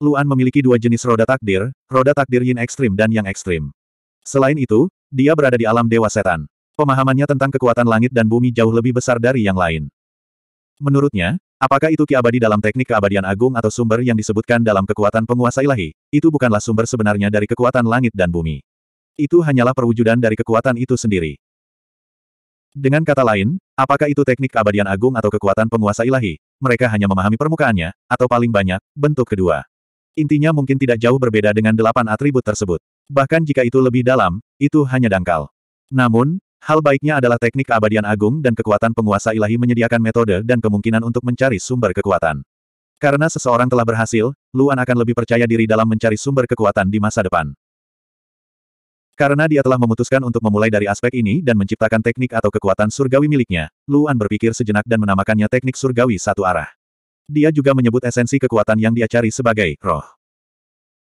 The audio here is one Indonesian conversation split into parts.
Luan memiliki dua jenis roda takdir, roda takdir yin ekstrim dan yang ekstrim. Selain itu, dia berada di alam dewa setan. Pemahamannya tentang kekuatan langit dan bumi jauh lebih besar dari yang lain. Menurutnya, apakah itu ki dalam teknik keabadian agung atau sumber yang disebutkan dalam kekuatan penguasa ilahi, itu bukanlah sumber sebenarnya dari kekuatan langit dan bumi. Itu hanyalah perwujudan dari kekuatan itu sendiri. Dengan kata lain, apakah itu teknik keabadian agung atau kekuatan penguasa ilahi, mereka hanya memahami permukaannya, atau paling banyak, bentuk kedua. Intinya mungkin tidak jauh berbeda dengan delapan atribut tersebut. Bahkan jika itu lebih dalam, itu hanya dangkal. Namun, hal baiknya adalah teknik keabadian agung dan kekuatan penguasa ilahi menyediakan metode dan kemungkinan untuk mencari sumber kekuatan. Karena seseorang telah berhasil, Luan akan lebih percaya diri dalam mencari sumber kekuatan di masa depan. Karena dia telah memutuskan untuk memulai dari aspek ini dan menciptakan teknik atau kekuatan surgawi miliknya, Luan berpikir sejenak dan menamakannya teknik surgawi satu arah dia juga menyebut esensi kekuatan yang dia cari sebagai roh.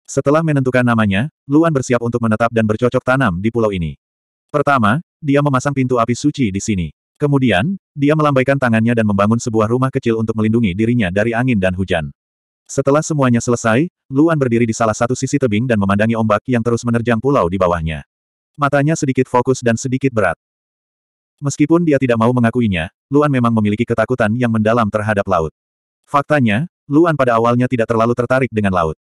Setelah menentukan namanya, Luan bersiap untuk menetap dan bercocok tanam di pulau ini. Pertama, dia memasang pintu api suci di sini. Kemudian, dia melambaikan tangannya dan membangun sebuah rumah kecil untuk melindungi dirinya dari angin dan hujan. Setelah semuanya selesai, Luan berdiri di salah satu sisi tebing dan memandangi ombak yang terus menerjang pulau di bawahnya. Matanya sedikit fokus dan sedikit berat. Meskipun dia tidak mau mengakuinya, Luan memang memiliki ketakutan yang mendalam terhadap laut. Faktanya, Luan pada awalnya tidak terlalu tertarik dengan laut.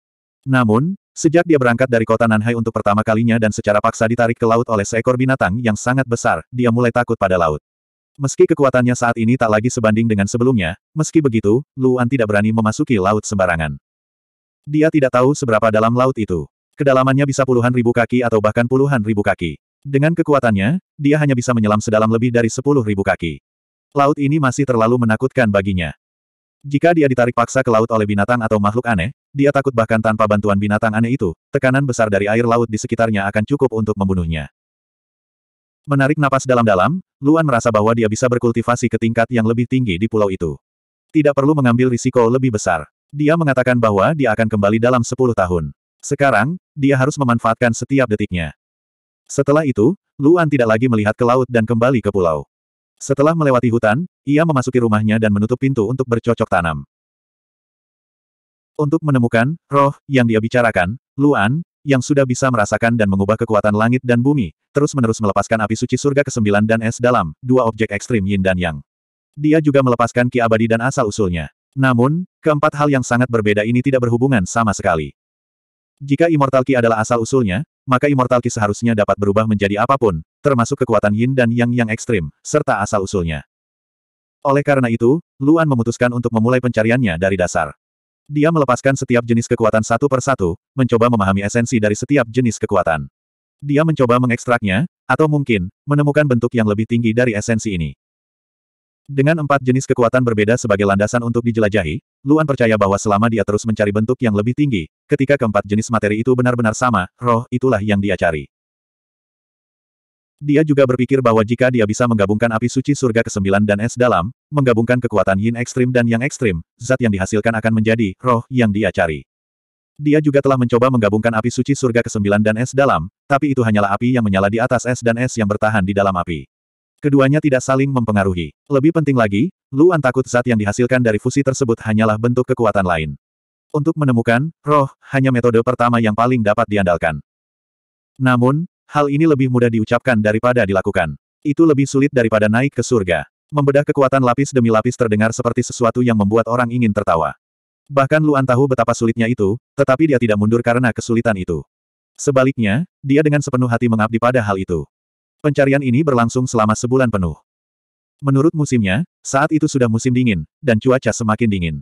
Namun, sejak dia berangkat dari kota Nanhai untuk pertama kalinya dan secara paksa ditarik ke laut oleh seekor binatang yang sangat besar, dia mulai takut pada laut. Meski kekuatannya saat ini tak lagi sebanding dengan sebelumnya, meski begitu, Luan tidak berani memasuki laut sembarangan. Dia tidak tahu seberapa dalam laut itu. Kedalamannya bisa puluhan ribu kaki atau bahkan puluhan ribu kaki. Dengan kekuatannya, dia hanya bisa menyelam sedalam lebih dari sepuluh ribu kaki. Laut ini masih terlalu menakutkan baginya. Jika dia ditarik paksa ke laut oleh binatang atau makhluk aneh, dia takut bahkan tanpa bantuan binatang aneh itu, tekanan besar dari air laut di sekitarnya akan cukup untuk membunuhnya. Menarik napas dalam-dalam, Luan merasa bahwa dia bisa berkultivasi ke tingkat yang lebih tinggi di pulau itu. Tidak perlu mengambil risiko lebih besar. Dia mengatakan bahwa dia akan kembali dalam 10 tahun. Sekarang, dia harus memanfaatkan setiap detiknya. Setelah itu, Luan tidak lagi melihat ke laut dan kembali ke pulau. Setelah melewati hutan, ia memasuki rumahnya dan menutup pintu untuk bercocok tanam. Untuk menemukan roh yang dia bicarakan, Luan, yang sudah bisa merasakan dan mengubah kekuatan langit dan bumi, terus-menerus melepaskan api suci surga ke-9 dan es dalam, dua objek ekstrim yin dan yang. Dia juga melepaskan ki abadi dan asal-usulnya. Namun, keempat hal yang sangat berbeda ini tidak berhubungan sama sekali. Jika Immortal Ki adalah asal-usulnya, maka Immortal Ki seharusnya dapat berubah menjadi apapun, termasuk kekuatan yin dan yang yang ekstrim, serta asal-usulnya. Oleh karena itu, Luan memutuskan untuk memulai pencariannya dari dasar. Dia melepaskan setiap jenis kekuatan satu per satu, mencoba memahami esensi dari setiap jenis kekuatan. Dia mencoba mengekstraknya, atau mungkin, menemukan bentuk yang lebih tinggi dari esensi ini. Dengan empat jenis kekuatan berbeda sebagai landasan untuk dijelajahi, Luan percaya bahwa selama dia terus mencari bentuk yang lebih tinggi, ketika keempat jenis materi itu benar-benar sama, roh itulah yang dia cari. Dia juga berpikir bahwa jika dia bisa menggabungkan api suci surga ke-9 dan es dalam, menggabungkan kekuatan yin ekstrim dan yang ekstrim, zat yang dihasilkan akan menjadi roh yang dia cari. Dia juga telah mencoba menggabungkan api suci surga ke-9 dan es dalam, tapi itu hanyalah api yang menyala di atas es dan es yang bertahan di dalam api. Keduanya tidak saling mempengaruhi. Lebih penting lagi, Luan takut zat yang dihasilkan dari fusi tersebut hanyalah bentuk kekuatan lain. Untuk menemukan roh, hanya metode pertama yang paling dapat diandalkan. Namun, hal ini lebih mudah diucapkan daripada dilakukan. Itu lebih sulit daripada naik ke surga. Membedah kekuatan lapis demi lapis terdengar seperti sesuatu yang membuat orang ingin tertawa. Bahkan Luan tahu betapa sulitnya itu, tetapi dia tidak mundur karena kesulitan itu. Sebaliknya, dia dengan sepenuh hati mengabdi pada hal itu. Pencarian ini berlangsung selama sebulan penuh. Menurut musimnya, saat itu sudah musim dingin, dan cuaca semakin dingin.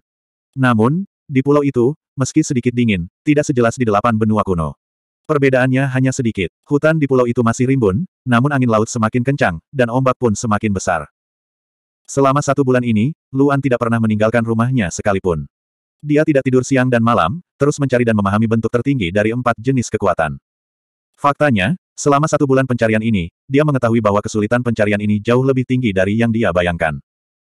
Namun, di pulau itu, meski sedikit dingin, tidak sejelas di delapan benua kuno. Perbedaannya hanya sedikit. Hutan di pulau itu masih rimbun, namun angin laut semakin kencang, dan ombak pun semakin besar. Selama satu bulan ini, Luan tidak pernah meninggalkan rumahnya sekalipun. Dia tidak tidur siang dan malam, terus mencari dan memahami bentuk tertinggi dari empat jenis kekuatan. Faktanya, Selama satu bulan pencarian ini, dia mengetahui bahwa kesulitan pencarian ini jauh lebih tinggi dari yang dia bayangkan.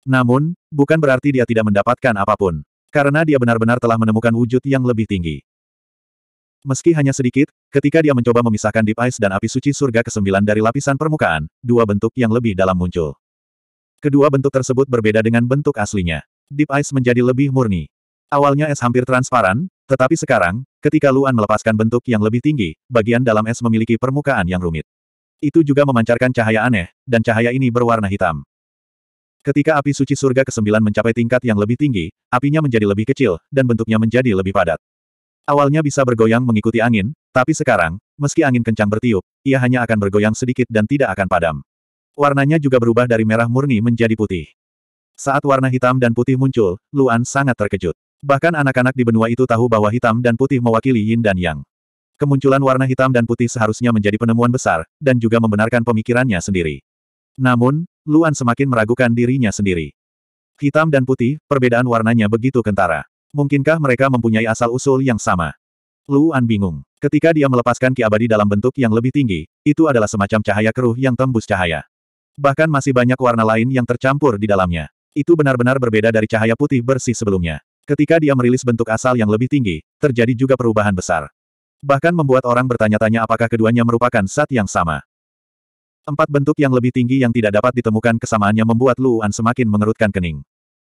Namun, bukan berarti dia tidak mendapatkan apapun. Karena dia benar-benar telah menemukan wujud yang lebih tinggi. Meski hanya sedikit, ketika dia mencoba memisahkan Deep Ice dan api suci surga ke-9 dari lapisan permukaan, dua bentuk yang lebih dalam muncul. Kedua bentuk tersebut berbeda dengan bentuk aslinya. Deep Ice menjadi lebih murni. Awalnya es hampir transparan, tetapi sekarang, ketika Luan melepaskan bentuk yang lebih tinggi, bagian dalam es memiliki permukaan yang rumit. Itu juga memancarkan cahaya aneh, dan cahaya ini berwarna hitam. Ketika api suci surga ke-9 mencapai tingkat yang lebih tinggi, apinya menjadi lebih kecil, dan bentuknya menjadi lebih padat. Awalnya bisa bergoyang mengikuti angin, tapi sekarang, meski angin kencang bertiup, ia hanya akan bergoyang sedikit dan tidak akan padam. Warnanya juga berubah dari merah murni menjadi putih. Saat warna hitam dan putih muncul, Luan sangat terkejut. Bahkan anak-anak di benua itu tahu bahwa hitam dan putih mewakili yin dan yang. Kemunculan warna hitam dan putih seharusnya menjadi penemuan besar, dan juga membenarkan pemikirannya sendiri. Namun, Luan semakin meragukan dirinya sendiri. Hitam dan putih, perbedaan warnanya begitu kentara. Mungkinkah mereka mempunyai asal-usul yang sama? Luan bingung. Ketika dia melepaskan ki abadi dalam bentuk yang lebih tinggi, itu adalah semacam cahaya keruh yang tembus cahaya. Bahkan masih banyak warna lain yang tercampur di dalamnya. Itu benar-benar berbeda dari cahaya putih bersih sebelumnya. Ketika dia merilis bentuk asal yang lebih tinggi, terjadi juga perubahan besar. Bahkan membuat orang bertanya-tanya apakah keduanya merupakan saat yang sama. Empat bentuk yang lebih tinggi yang tidak dapat ditemukan kesamaannya membuat Luan semakin mengerutkan kening.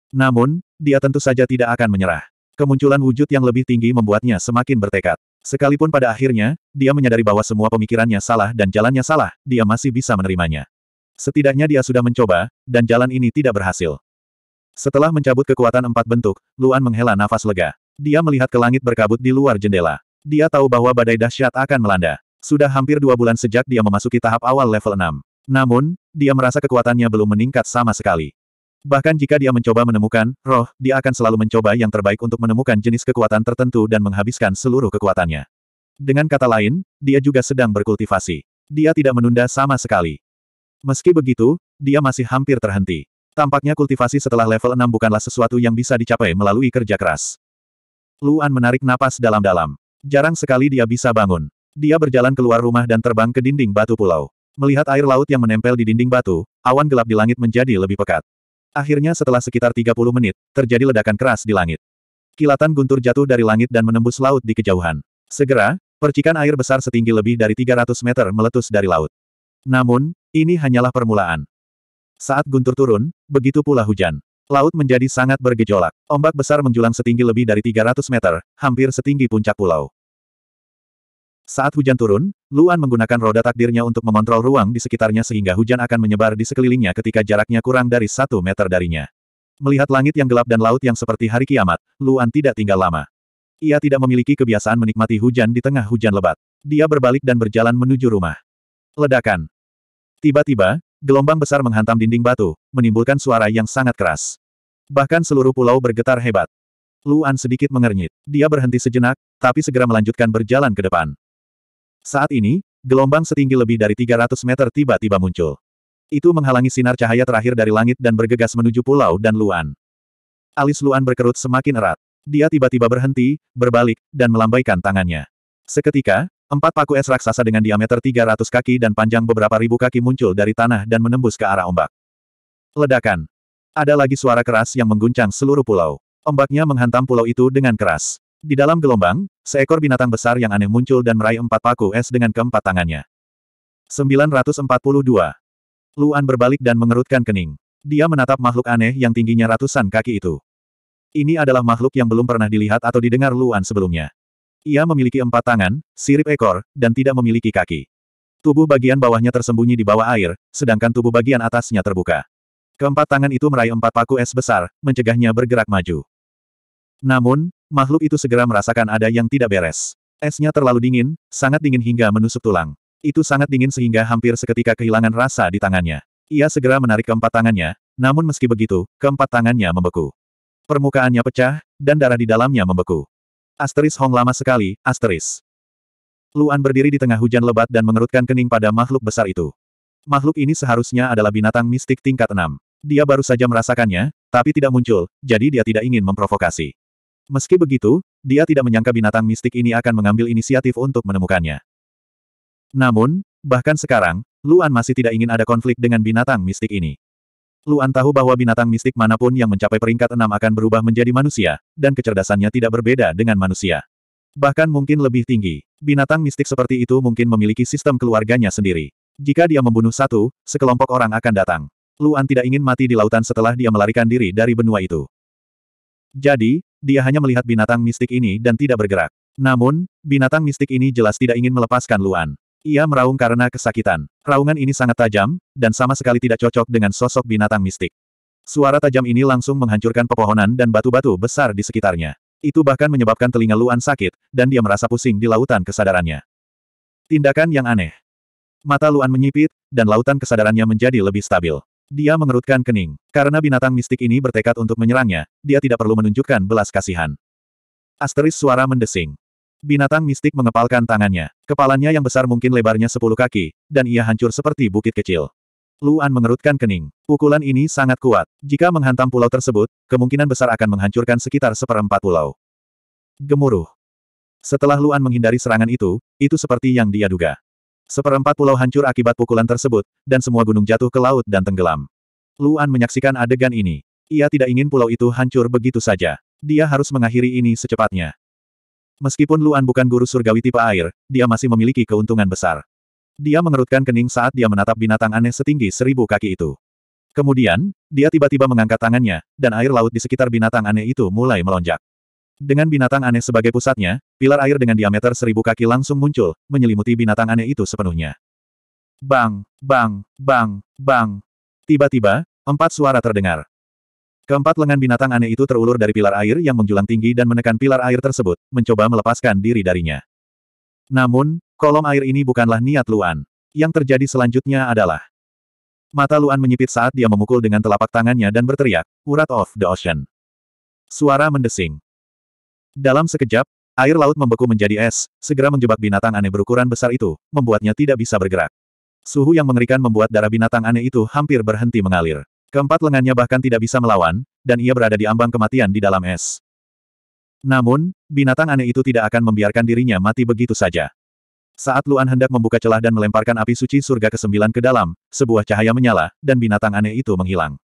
Namun, dia tentu saja tidak akan menyerah. Kemunculan wujud yang lebih tinggi membuatnya semakin bertekad. Sekalipun pada akhirnya, dia menyadari bahwa semua pemikirannya salah dan jalannya salah, dia masih bisa menerimanya. Setidaknya dia sudah mencoba, dan jalan ini tidak berhasil. Setelah mencabut kekuatan empat bentuk, Luan menghela nafas lega. Dia melihat ke langit berkabut di luar jendela. Dia tahu bahwa badai dahsyat akan melanda. Sudah hampir dua bulan sejak dia memasuki tahap awal level 6. Namun, dia merasa kekuatannya belum meningkat sama sekali. Bahkan jika dia mencoba menemukan roh, dia akan selalu mencoba yang terbaik untuk menemukan jenis kekuatan tertentu dan menghabiskan seluruh kekuatannya. Dengan kata lain, dia juga sedang berkultivasi. Dia tidak menunda sama sekali. Meski begitu, dia masih hampir terhenti. Tampaknya kultivasi setelah level 6 bukanlah sesuatu yang bisa dicapai melalui kerja keras. Luan menarik napas dalam-dalam. Jarang sekali dia bisa bangun. Dia berjalan keluar rumah dan terbang ke dinding batu pulau. Melihat air laut yang menempel di dinding batu, awan gelap di langit menjadi lebih pekat. Akhirnya setelah sekitar 30 menit, terjadi ledakan keras di langit. Kilatan guntur jatuh dari langit dan menembus laut di kejauhan. Segera, percikan air besar setinggi lebih dari 300 meter meletus dari laut. Namun, ini hanyalah permulaan. Saat guntur turun, begitu pula hujan. Laut menjadi sangat bergejolak. Ombak besar menjulang setinggi lebih dari 300 meter, hampir setinggi puncak pulau. Saat hujan turun, Luan menggunakan roda takdirnya untuk mengontrol ruang di sekitarnya sehingga hujan akan menyebar di sekelilingnya ketika jaraknya kurang dari satu meter darinya. Melihat langit yang gelap dan laut yang seperti hari kiamat, Luan tidak tinggal lama. Ia tidak memiliki kebiasaan menikmati hujan di tengah hujan lebat. Dia berbalik dan berjalan menuju rumah. Ledakan. Tiba-tiba, Gelombang besar menghantam dinding batu, menimbulkan suara yang sangat keras. Bahkan seluruh pulau bergetar hebat. Luan sedikit mengernyit. Dia berhenti sejenak, tapi segera melanjutkan berjalan ke depan. Saat ini, gelombang setinggi lebih dari 300 meter tiba-tiba muncul. Itu menghalangi sinar cahaya terakhir dari langit dan bergegas menuju pulau dan Luan. Alis Luan berkerut semakin erat. Dia tiba-tiba berhenti, berbalik, dan melambaikan tangannya. Seketika, Empat paku es raksasa dengan diameter 300 kaki dan panjang beberapa ribu kaki muncul dari tanah dan menembus ke arah ombak. Ledakan. Ada lagi suara keras yang mengguncang seluruh pulau. Ombaknya menghantam pulau itu dengan keras. Di dalam gelombang, seekor binatang besar yang aneh muncul dan meraih empat paku es dengan keempat tangannya. 942. Luan berbalik dan mengerutkan kening. Dia menatap makhluk aneh yang tingginya ratusan kaki itu. Ini adalah makhluk yang belum pernah dilihat atau didengar Luan sebelumnya. Ia memiliki empat tangan, sirip ekor, dan tidak memiliki kaki. Tubuh bagian bawahnya tersembunyi di bawah air, sedangkan tubuh bagian atasnya terbuka. Keempat tangan itu meraih empat paku es besar, mencegahnya bergerak maju. Namun, makhluk itu segera merasakan ada yang tidak beres. Esnya terlalu dingin, sangat dingin hingga menusuk tulang. Itu sangat dingin sehingga hampir seketika kehilangan rasa di tangannya. Ia segera menarik keempat tangannya, namun meski begitu, keempat tangannya membeku. Permukaannya pecah, dan darah di dalamnya membeku. Asteris Hong lama sekali, asteris. Luan berdiri di tengah hujan lebat dan mengerutkan kening pada makhluk besar itu. Makhluk ini seharusnya adalah binatang mistik tingkat 6. Dia baru saja merasakannya, tapi tidak muncul, jadi dia tidak ingin memprovokasi. Meski begitu, dia tidak menyangka binatang mistik ini akan mengambil inisiatif untuk menemukannya. Namun, bahkan sekarang, Luan masih tidak ingin ada konflik dengan binatang mistik ini. Luan tahu bahwa binatang mistik manapun yang mencapai peringkat enam akan berubah menjadi manusia, dan kecerdasannya tidak berbeda dengan manusia. Bahkan mungkin lebih tinggi. Binatang mistik seperti itu mungkin memiliki sistem keluarganya sendiri. Jika dia membunuh satu, sekelompok orang akan datang. Luan tidak ingin mati di lautan setelah dia melarikan diri dari benua itu. Jadi, dia hanya melihat binatang mistik ini dan tidak bergerak. Namun, binatang mistik ini jelas tidak ingin melepaskan Luan. Ia meraung karena kesakitan. Raungan ini sangat tajam, dan sama sekali tidak cocok dengan sosok binatang mistik. Suara tajam ini langsung menghancurkan pepohonan dan batu-batu besar di sekitarnya. Itu bahkan menyebabkan telinga Luan sakit, dan dia merasa pusing di lautan kesadarannya. Tindakan yang aneh. Mata Luan menyipit, dan lautan kesadarannya menjadi lebih stabil. Dia mengerutkan kening. Karena binatang mistik ini bertekad untuk menyerangnya, dia tidak perlu menunjukkan belas kasihan. Asteris suara mendesing. Binatang mistik mengepalkan tangannya. Kepalanya yang besar mungkin lebarnya sepuluh kaki, dan ia hancur seperti bukit kecil. Luan mengerutkan kening. Pukulan ini sangat kuat. Jika menghantam pulau tersebut, kemungkinan besar akan menghancurkan sekitar seperempat pulau. Gemuruh. Setelah Luan menghindari serangan itu, itu seperti yang dia duga. Seperempat pulau hancur akibat pukulan tersebut, dan semua gunung jatuh ke laut dan tenggelam. Luan menyaksikan adegan ini. Ia tidak ingin pulau itu hancur begitu saja. Dia harus mengakhiri ini secepatnya. Meskipun Luan bukan guru surgawi tipe air, dia masih memiliki keuntungan besar. Dia mengerutkan kening saat dia menatap binatang aneh setinggi seribu kaki itu. Kemudian, dia tiba-tiba mengangkat tangannya, dan air laut di sekitar binatang aneh itu mulai melonjak. Dengan binatang aneh sebagai pusatnya, pilar air dengan diameter seribu kaki langsung muncul, menyelimuti binatang aneh itu sepenuhnya. Bang, bang, bang, bang. Tiba-tiba, empat suara terdengar. Keempat lengan binatang aneh itu terulur dari pilar air yang menjulang tinggi dan menekan pilar air tersebut, mencoba melepaskan diri darinya. Namun, kolom air ini bukanlah niat Luan. Yang terjadi selanjutnya adalah Mata Luan menyipit saat dia memukul dengan telapak tangannya dan berteriak, Urat of the Ocean. Suara mendesing. Dalam sekejap, air laut membeku menjadi es, segera menjebak binatang aneh berukuran besar itu, membuatnya tidak bisa bergerak. Suhu yang mengerikan membuat darah binatang aneh itu hampir berhenti mengalir. Keempat lengannya bahkan tidak bisa melawan, dan ia berada di ambang kematian di dalam es. Namun, binatang aneh itu tidak akan membiarkan dirinya mati begitu saja. Saat Luan hendak membuka celah dan melemparkan api suci surga ke-9 ke dalam, sebuah cahaya menyala, dan binatang aneh itu menghilang.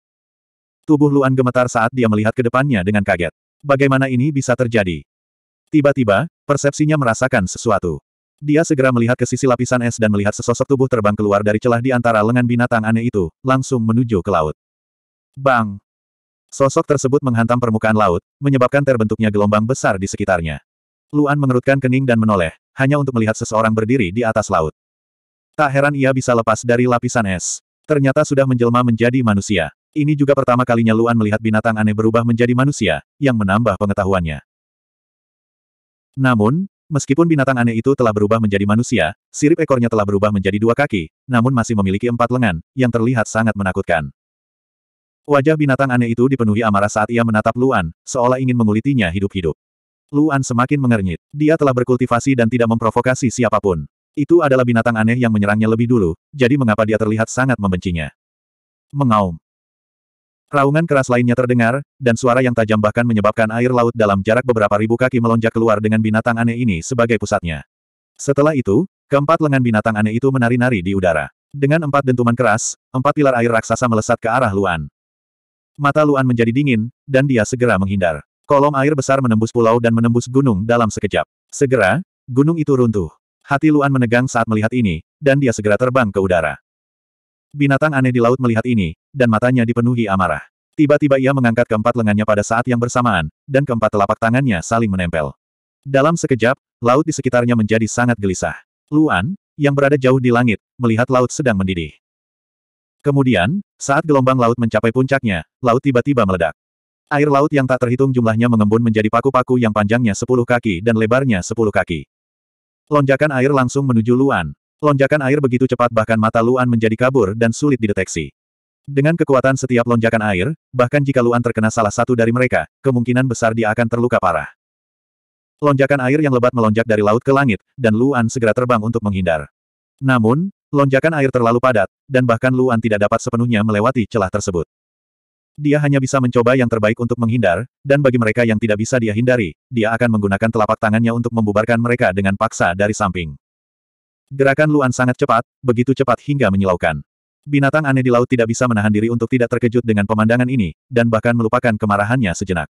Tubuh Luan gemetar saat dia melihat ke depannya dengan kaget. Bagaimana ini bisa terjadi? Tiba-tiba, persepsinya merasakan sesuatu. Dia segera melihat ke sisi lapisan es dan melihat sesosok tubuh terbang keluar dari celah di antara lengan binatang aneh itu, langsung menuju ke laut. Bang! Sosok tersebut menghantam permukaan laut, menyebabkan terbentuknya gelombang besar di sekitarnya. Luan mengerutkan kening dan menoleh, hanya untuk melihat seseorang berdiri di atas laut. Tak heran ia bisa lepas dari lapisan es. Ternyata sudah menjelma menjadi manusia. Ini juga pertama kalinya Luan melihat binatang aneh berubah menjadi manusia, yang menambah pengetahuannya. Namun, meskipun binatang aneh itu telah berubah menjadi manusia, sirip ekornya telah berubah menjadi dua kaki, namun masih memiliki empat lengan, yang terlihat sangat menakutkan. Wajah binatang aneh itu dipenuhi amarah saat ia menatap Luan, seolah ingin mengulitinya hidup-hidup. Luan semakin mengernyit. Dia telah berkultivasi dan tidak memprovokasi siapapun. Itu adalah binatang aneh yang menyerangnya lebih dulu, jadi mengapa dia terlihat sangat membencinya. Mengaum. Raungan keras lainnya terdengar, dan suara yang tajam bahkan menyebabkan air laut dalam jarak beberapa ribu kaki melonjak keluar dengan binatang aneh ini sebagai pusatnya. Setelah itu, keempat lengan binatang aneh itu menari-nari di udara. Dengan empat dentuman keras, empat pilar air raksasa melesat ke arah Luan. Mata Luan menjadi dingin, dan dia segera menghindar. Kolom air besar menembus pulau dan menembus gunung dalam sekejap. Segera, gunung itu runtuh. Hati Luan menegang saat melihat ini, dan dia segera terbang ke udara. Binatang aneh di laut melihat ini, dan matanya dipenuhi amarah. Tiba-tiba ia mengangkat keempat lengannya pada saat yang bersamaan, dan keempat telapak tangannya saling menempel. Dalam sekejap, laut di sekitarnya menjadi sangat gelisah. Luan, yang berada jauh di langit, melihat laut sedang mendidih. Kemudian, saat gelombang laut mencapai puncaknya, laut tiba-tiba meledak. Air laut yang tak terhitung jumlahnya mengembun menjadi paku-paku yang panjangnya 10 kaki dan lebarnya 10 kaki. Lonjakan air langsung menuju Luan. Lonjakan air begitu cepat bahkan mata Luan menjadi kabur dan sulit dideteksi. Dengan kekuatan setiap lonjakan air, bahkan jika Luan terkena salah satu dari mereka, kemungkinan besar dia akan terluka parah. Lonjakan air yang lebat melonjak dari laut ke langit, dan Luan segera terbang untuk menghindar. Namun, Lonjakan air terlalu padat, dan bahkan Luan tidak dapat sepenuhnya melewati celah tersebut. Dia hanya bisa mencoba yang terbaik untuk menghindar, dan bagi mereka yang tidak bisa dia hindari, dia akan menggunakan telapak tangannya untuk membubarkan mereka dengan paksa dari samping. Gerakan Luan sangat cepat, begitu cepat hingga menyilaukan. Binatang aneh di laut tidak bisa menahan diri untuk tidak terkejut dengan pemandangan ini, dan bahkan melupakan kemarahannya sejenak.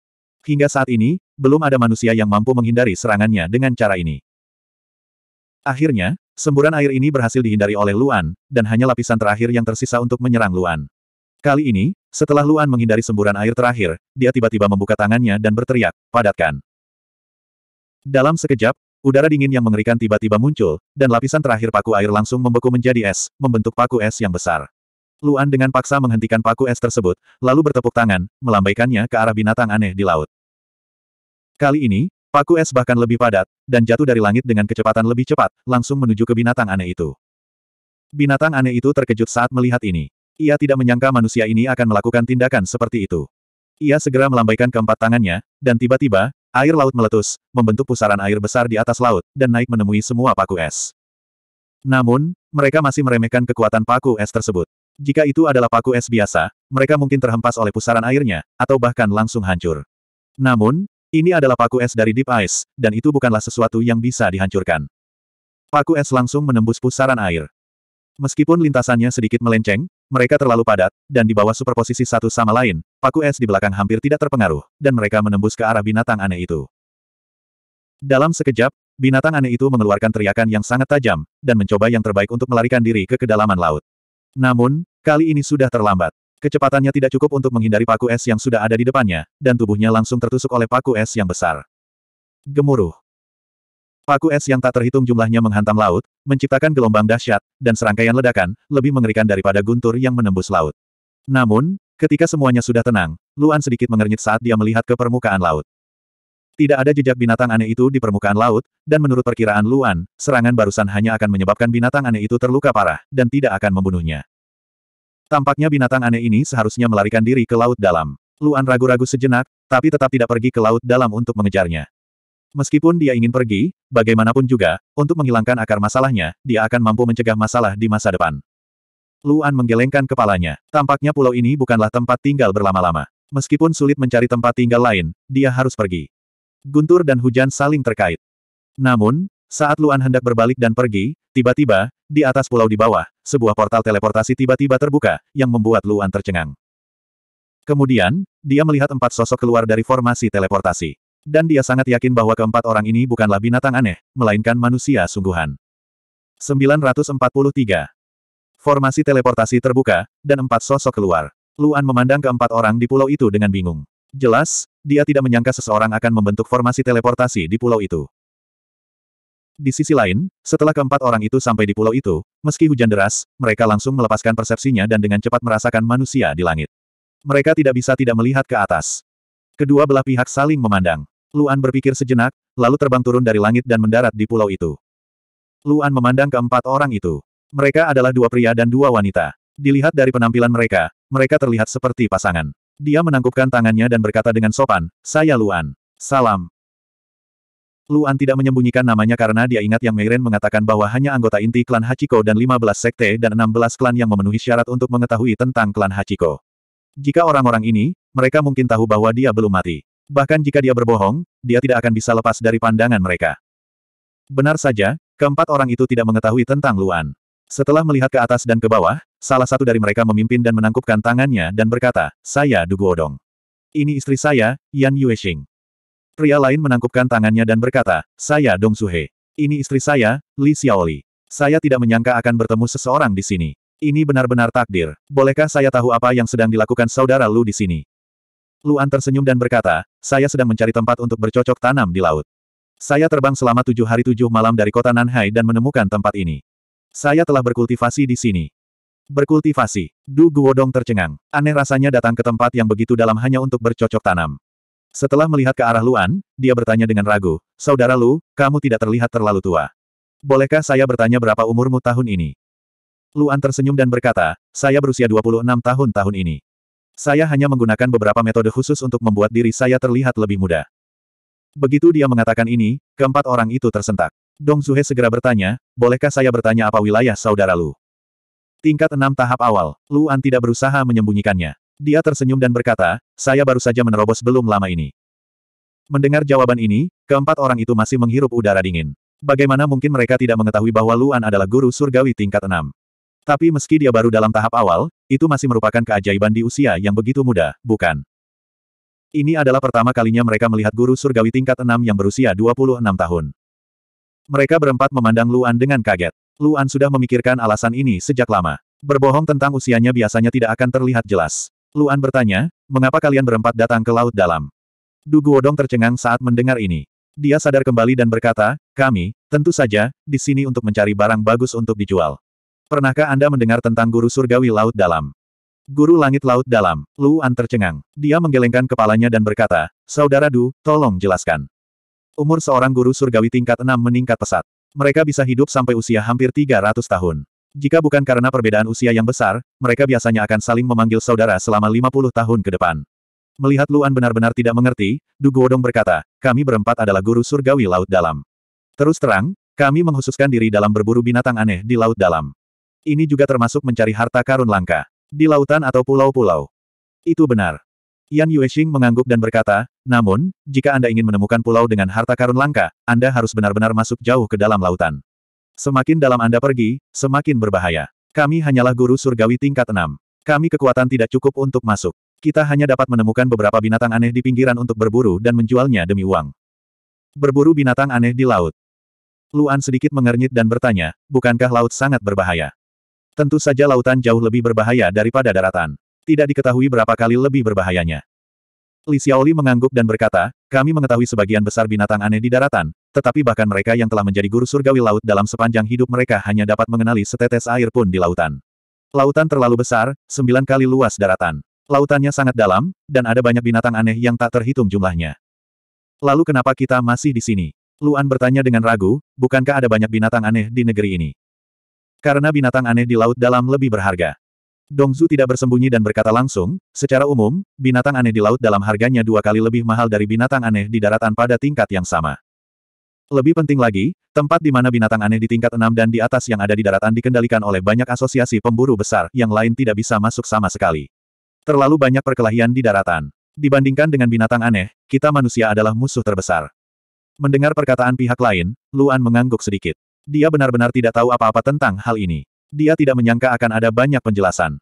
Hingga saat ini, belum ada manusia yang mampu menghindari serangannya dengan cara ini. Akhirnya, Semburan air ini berhasil dihindari oleh Luan, dan hanya lapisan terakhir yang tersisa untuk menyerang Luan. Kali ini, setelah Luan menghindari semburan air terakhir, dia tiba-tiba membuka tangannya dan berteriak, padatkan. Dalam sekejap, udara dingin yang mengerikan tiba-tiba muncul, dan lapisan terakhir paku air langsung membeku menjadi es, membentuk paku es yang besar. Luan dengan paksa menghentikan paku es tersebut, lalu bertepuk tangan, melambaikannya ke arah binatang aneh di laut. Kali ini, Paku es bahkan lebih padat, dan jatuh dari langit dengan kecepatan lebih cepat, langsung menuju ke binatang aneh itu. Binatang aneh itu terkejut saat melihat ini. Ia tidak menyangka manusia ini akan melakukan tindakan seperti itu. Ia segera melambaikan keempat tangannya, dan tiba-tiba, air laut meletus, membentuk pusaran air besar di atas laut, dan naik menemui semua paku es. Namun, mereka masih meremehkan kekuatan paku es tersebut. Jika itu adalah paku es biasa, mereka mungkin terhempas oleh pusaran airnya, atau bahkan langsung hancur. Namun, ini adalah paku es dari Deep Ice, dan itu bukanlah sesuatu yang bisa dihancurkan. Paku es langsung menembus pusaran air. Meskipun lintasannya sedikit melenceng, mereka terlalu padat, dan di bawah superposisi satu sama lain, paku es di belakang hampir tidak terpengaruh, dan mereka menembus ke arah binatang aneh itu. Dalam sekejap, binatang aneh itu mengeluarkan teriakan yang sangat tajam, dan mencoba yang terbaik untuk melarikan diri ke kedalaman laut. Namun, kali ini sudah terlambat. Kecepatannya tidak cukup untuk menghindari paku es yang sudah ada di depannya, dan tubuhnya langsung tertusuk oleh paku es yang besar. Gemuruh. Paku es yang tak terhitung jumlahnya menghantam laut, menciptakan gelombang dahsyat, dan serangkaian ledakan, lebih mengerikan daripada guntur yang menembus laut. Namun, ketika semuanya sudah tenang, Luan sedikit mengernyit saat dia melihat ke permukaan laut. Tidak ada jejak binatang aneh itu di permukaan laut, dan menurut perkiraan Luan, serangan barusan hanya akan menyebabkan binatang aneh itu terluka parah, dan tidak akan membunuhnya. Tampaknya binatang aneh ini seharusnya melarikan diri ke laut dalam. Luan ragu-ragu sejenak, tapi tetap tidak pergi ke laut dalam untuk mengejarnya. Meskipun dia ingin pergi, bagaimanapun juga, untuk menghilangkan akar masalahnya, dia akan mampu mencegah masalah di masa depan. Luan menggelengkan kepalanya. Tampaknya pulau ini bukanlah tempat tinggal berlama-lama. Meskipun sulit mencari tempat tinggal lain, dia harus pergi. Guntur dan hujan saling terkait. Namun, saat Luan hendak berbalik dan pergi, tiba-tiba, di atas pulau di bawah, sebuah portal teleportasi tiba-tiba terbuka, yang membuat Luan tercengang. Kemudian, dia melihat empat sosok keluar dari formasi teleportasi. Dan dia sangat yakin bahwa keempat orang ini bukanlah binatang aneh, melainkan manusia sungguhan. 943. Formasi teleportasi terbuka, dan empat sosok keluar. Luan memandang keempat orang di pulau itu dengan bingung. Jelas, dia tidak menyangka seseorang akan membentuk formasi teleportasi di pulau itu. Di sisi lain, setelah keempat orang itu sampai di pulau itu, meski hujan deras, mereka langsung melepaskan persepsinya dan dengan cepat merasakan manusia di langit. Mereka tidak bisa tidak melihat ke atas. Kedua belah pihak saling memandang. Luan berpikir sejenak, lalu terbang turun dari langit dan mendarat di pulau itu. Luan memandang keempat orang itu. Mereka adalah dua pria dan dua wanita. Dilihat dari penampilan mereka, mereka terlihat seperti pasangan. Dia menangkupkan tangannya dan berkata dengan sopan, Saya Luan. Salam. Luan tidak menyembunyikan namanya karena dia ingat yang Meiren mengatakan bahwa hanya anggota inti klan Hachiko dan 15 sekte dan 16 klan yang memenuhi syarat untuk mengetahui tentang klan Hachiko. Jika orang-orang ini, mereka mungkin tahu bahwa dia belum mati. Bahkan jika dia berbohong, dia tidak akan bisa lepas dari pandangan mereka. Benar saja, keempat orang itu tidak mengetahui tentang Luan. Setelah melihat ke atas dan ke bawah, salah satu dari mereka memimpin dan menangkupkan tangannya dan berkata, Saya Duguodong. Ini istri saya, Yan Yuexing. Pria lain menangkupkan tangannya dan berkata, saya Dong Suhe. Ini istri saya, Li Xiaoli. Saya tidak menyangka akan bertemu seseorang di sini. Ini benar-benar takdir. Bolehkah saya tahu apa yang sedang dilakukan saudara Lu di sini? Luan tersenyum dan berkata, saya sedang mencari tempat untuk bercocok tanam di laut. Saya terbang selama tujuh hari tujuh malam dari kota Nanhai dan menemukan tempat ini. Saya telah berkultivasi di sini. Berkultivasi. Du Guodong tercengang. Aneh rasanya datang ke tempat yang begitu dalam hanya untuk bercocok tanam. Setelah melihat ke arah Luan, dia bertanya dengan ragu, Saudara Lu, kamu tidak terlihat terlalu tua. Bolehkah saya bertanya berapa umurmu tahun ini? Luan tersenyum dan berkata, saya berusia 26 tahun tahun ini. Saya hanya menggunakan beberapa metode khusus untuk membuat diri saya terlihat lebih muda. Begitu dia mengatakan ini, keempat orang itu tersentak. Dong Zuhe segera bertanya, bolehkah saya bertanya apa wilayah saudara Lu? Tingkat enam tahap awal, Luan tidak berusaha menyembunyikannya. Dia tersenyum dan berkata, saya baru saja menerobos belum lama ini. Mendengar jawaban ini, keempat orang itu masih menghirup udara dingin. Bagaimana mungkin mereka tidak mengetahui bahwa Luan adalah guru surgawi tingkat enam? Tapi meski dia baru dalam tahap awal, itu masih merupakan keajaiban di usia yang begitu muda, bukan? Ini adalah pertama kalinya mereka melihat guru surgawi tingkat enam yang berusia 26 tahun. Mereka berempat memandang Luan dengan kaget. Luan sudah memikirkan alasan ini sejak lama. Berbohong tentang usianya biasanya tidak akan terlihat jelas. Luan bertanya, mengapa kalian berempat datang ke Laut Dalam? Du Guodong tercengang saat mendengar ini. Dia sadar kembali dan berkata, kami, tentu saja, di sini untuk mencari barang bagus untuk dijual. Pernahkah Anda mendengar tentang guru surgawi Laut Dalam? Guru Langit Laut Dalam, Luan tercengang. Dia menggelengkan kepalanya dan berkata, Saudara Du, tolong jelaskan. Umur seorang guru surgawi tingkat 6 meningkat pesat. Mereka bisa hidup sampai usia hampir 300 tahun. Jika bukan karena perbedaan usia yang besar, mereka biasanya akan saling memanggil saudara selama 50 tahun ke depan. Melihat Luan benar-benar tidak mengerti, Duguodong berkata, kami berempat adalah guru surgawi Laut Dalam. Terus terang, kami menghususkan diri dalam berburu binatang aneh di Laut Dalam. Ini juga termasuk mencari harta karun langka. Di lautan atau pulau-pulau. Itu benar. Yan Yuexing mengangguk dan berkata, namun, jika Anda ingin menemukan pulau dengan harta karun langka, Anda harus benar-benar masuk jauh ke dalam lautan. Semakin dalam Anda pergi, semakin berbahaya. Kami hanyalah guru surgawi tingkat 6. Kami kekuatan tidak cukup untuk masuk. Kita hanya dapat menemukan beberapa binatang aneh di pinggiran untuk berburu dan menjualnya demi uang. Berburu binatang aneh di laut. Luan sedikit mengernyit dan bertanya, bukankah laut sangat berbahaya? Tentu saja lautan jauh lebih berbahaya daripada daratan. Tidak diketahui berapa kali lebih berbahayanya. Li Xiaoli mengangguk dan berkata, kami mengetahui sebagian besar binatang aneh di daratan, tetapi bahkan mereka yang telah menjadi guru surgawi laut dalam sepanjang hidup mereka hanya dapat mengenali setetes air pun di lautan. Lautan terlalu besar, sembilan kali luas daratan. Lautannya sangat dalam, dan ada banyak binatang aneh yang tak terhitung jumlahnya. Lalu kenapa kita masih di sini? Luan bertanya dengan ragu, bukankah ada banyak binatang aneh di negeri ini? Karena binatang aneh di laut dalam lebih berharga. Dongzu tidak bersembunyi dan berkata langsung, secara umum, binatang aneh di laut dalam harganya dua kali lebih mahal dari binatang aneh di daratan pada tingkat yang sama. Lebih penting lagi, tempat di mana binatang aneh di tingkat enam dan di atas yang ada di daratan dikendalikan oleh banyak asosiasi pemburu besar yang lain tidak bisa masuk sama sekali. Terlalu banyak perkelahian di daratan. Dibandingkan dengan binatang aneh, kita manusia adalah musuh terbesar. Mendengar perkataan pihak lain, Luan mengangguk sedikit. Dia benar-benar tidak tahu apa-apa tentang hal ini. Dia tidak menyangka akan ada banyak penjelasan.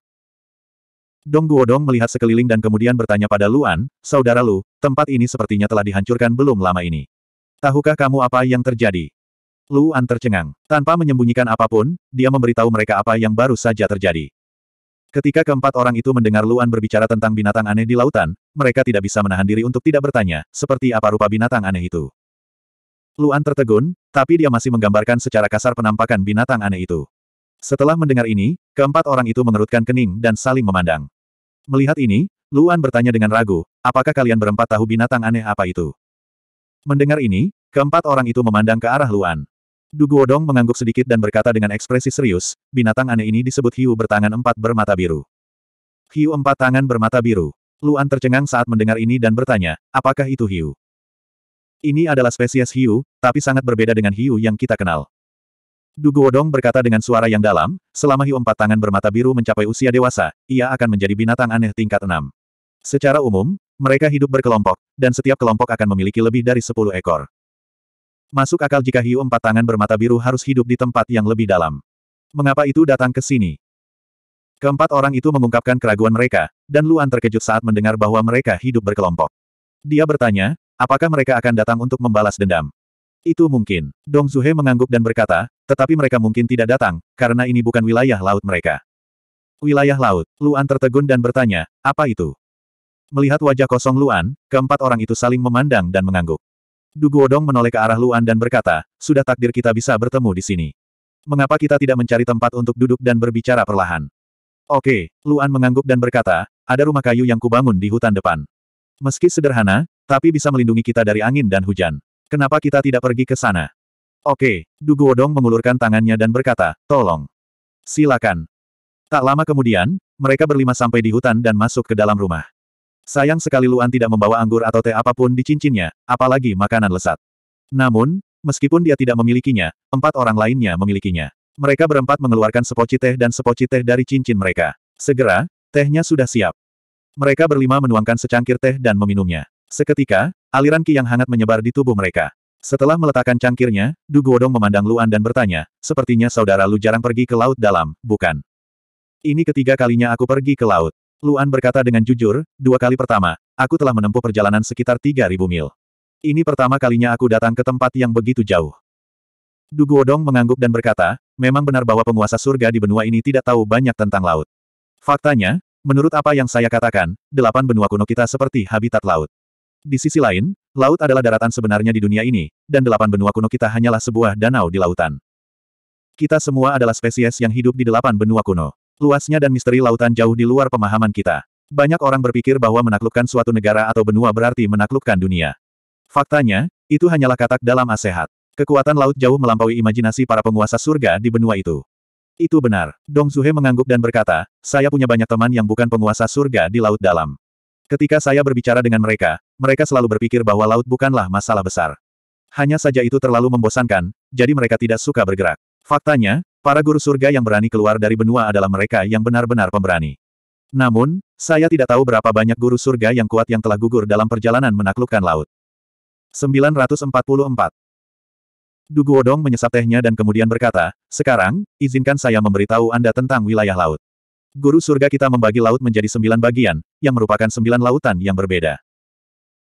Dong Guodong melihat sekeliling dan kemudian bertanya pada Luan, Saudara Lu, tempat ini sepertinya telah dihancurkan belum lama ini. Tahukah kamu apa yang terjadi? Luan tercengang. Tanpa menyembunyikan apapun, dia memberitahu mereka apa yang baru saja terjadi. Ketika keempat orang itu mendengar Luan berbicara tentang binatang aneh di lautan, mereka tidak bisa menahan diri untuk tidak bertanya, seperti apa rupa binatang aneh itu. Luan tertegun, tapi dia masih menggambarkan secara kasar penampakan binatang aneh itu. Setelah mendengar ini, keempat orang itu mengerutkan kening dan saling memandang. Melihat ini, Luan bertanya dengan ragu, apakah kalian berempat tahu binatang aneh apa itu? Mendengar ini, keempat orang itu memandang ke arah Luan. Duguodong mengangguk sedikit dan berkata dengan ekspresi serius, binatang aneh ini disebut hiu bertangan empat bermata biru. Hiu empat tangan bermata biru. Luan tercengang saat mendengar ini dan bertanya, apakah itu hiu? Ini adalah spesies hiu, tapi sangat berbeda dengan hiu yang kita kenal. Dugu Wodong berkata dengan suara yang dalam, selama hiu empat tangan bermata biru mencapai usia dewasa, ia akan menjadi binatang aneh tingkat enam. Secara umum, mereka hidup berkelompok, dan setiap kelompok akan memiliki lebih dari sepuluh ekor. Masuk akal jika hiu empat tangan bermata biru harus hidup di tempat yang lebih dalam. Mengapa itu datang ke sini? Keempat orang itu mengungkapkan keraguan mereka, dan Luan terkejut saat mendengar bahwa mereka hidup berkelompok. Dia bertanya, apakah mereka akan datang untuk membalas dendam? Itu mungkin. Dong Zuhe mengangguk dan berkata, tetapi mereka mungkin tidak datang, karena ini bukan wilayah laut mereka. Wilayah laut, Luan tertegun dan bertanya, apa itu? Melihat wajah kosong Luan, keempat orang itu saling memandang dan mengangguk. Duguodong menoleh ke arah Luan dan berkata, sudah takdir kita bisa bertemu di sini. Mengapa kita tidak mencari tempat untuk duduk dan berbicara perlahan? Oke, Luan mengangguk dan berkata, ada rumah kayu yang kubangun di hutan depan. Meski sederhana, tapi bisa melindungi kita dari angin dan hujan. Kenapa kita tidak pergi ke sana? Oke, Dugu Wodong mengulurkan tangannya dan berkata, tolong. Silakan. Tak lama kemudian, mereka berlima sampai di hutan dan masuk ke dalam rumah. Sayang sekali Luan tidak membawa anggur atau teh apapun di cincinnya, apalagi makanan lesat. Namun, meskipun dia tidak memilikinya, empat orang lainnya memilikinya. Mereka berempat mengeluarkan sepoci teh dan sepoci teh dari cincin mereka. Segera, tehnya sudah siap. Mereka berlima menuangkan secangkir teh dan meminumnya. Seketika, aliran ki yang hangat menyebar di tubuh mereka. Setelah meletakkan cangkirnya, Du Guodong memandang Luan dan bertanya, sepertinya saudara Lu jarang pergi ke laut dalam, bukan? Ini ketiga kalinya aku pergi ke laut. Luan berkata dengan jujur, dua kali pertama, aku telah menempuh perjalanan sekitar 3.000 mil. Ini pertama kalinya aku datang ke tempat yang begitu jauh. Du Guodong mengangguk dan berkata, memang benar bahwa penguasa surga di benua ini tidak tahu banyak tentang laut. Faktanya, menurut apa yang saya katakan, delapan benua kuno kita seperti habitat laut. Di sisi lain, laut adalah daratan sebenarnya di dunia ini, dan delapan benua kuno kita hanyalah sebuah danau di lautan. Kita semua adalah spesies yang hidup di delapan benua kuno. Luasnya dan misteri lautan jauh di luar pemahaman kita. Banyak orang berpikir bahwa menaklukkan suatu negara atau benua berarti menaklukkan dunia. Faktanya, itu hanyalah katak dalam asehat. Kekuatan laut jauh melampaui imajinasi para penguasa surga di benua itu. Itu benar. Dong Zuhe mengangguk dan berkata, saya punya banyak teman yang bukan penguasa surga di laut dalam. Ketika saya berbicara dengan mereka, mereka selalu berpikir bahwa laut bukanlah masalah besar. Hanya saja itu terlalu membosankan, jadi mereka tidak suka bergerak. Faktanya, para guru surga yang berani keluar dari benua adalah mereka yang benar-benar pemberani. Namun, saya tidak tahu berapa banyak guru surga yang kuat yang telah gugur dalam perjalanan menaklukkan laut. 944 Duguodong menyesap tehnya dan kemudian berkata, sekarang, izinkan saya memberitahu Anda tentang wilayah laut. Guru surga kita membagi laut menjadi sembilan bagian, yang merupakan sembilan lautan yang berbeda.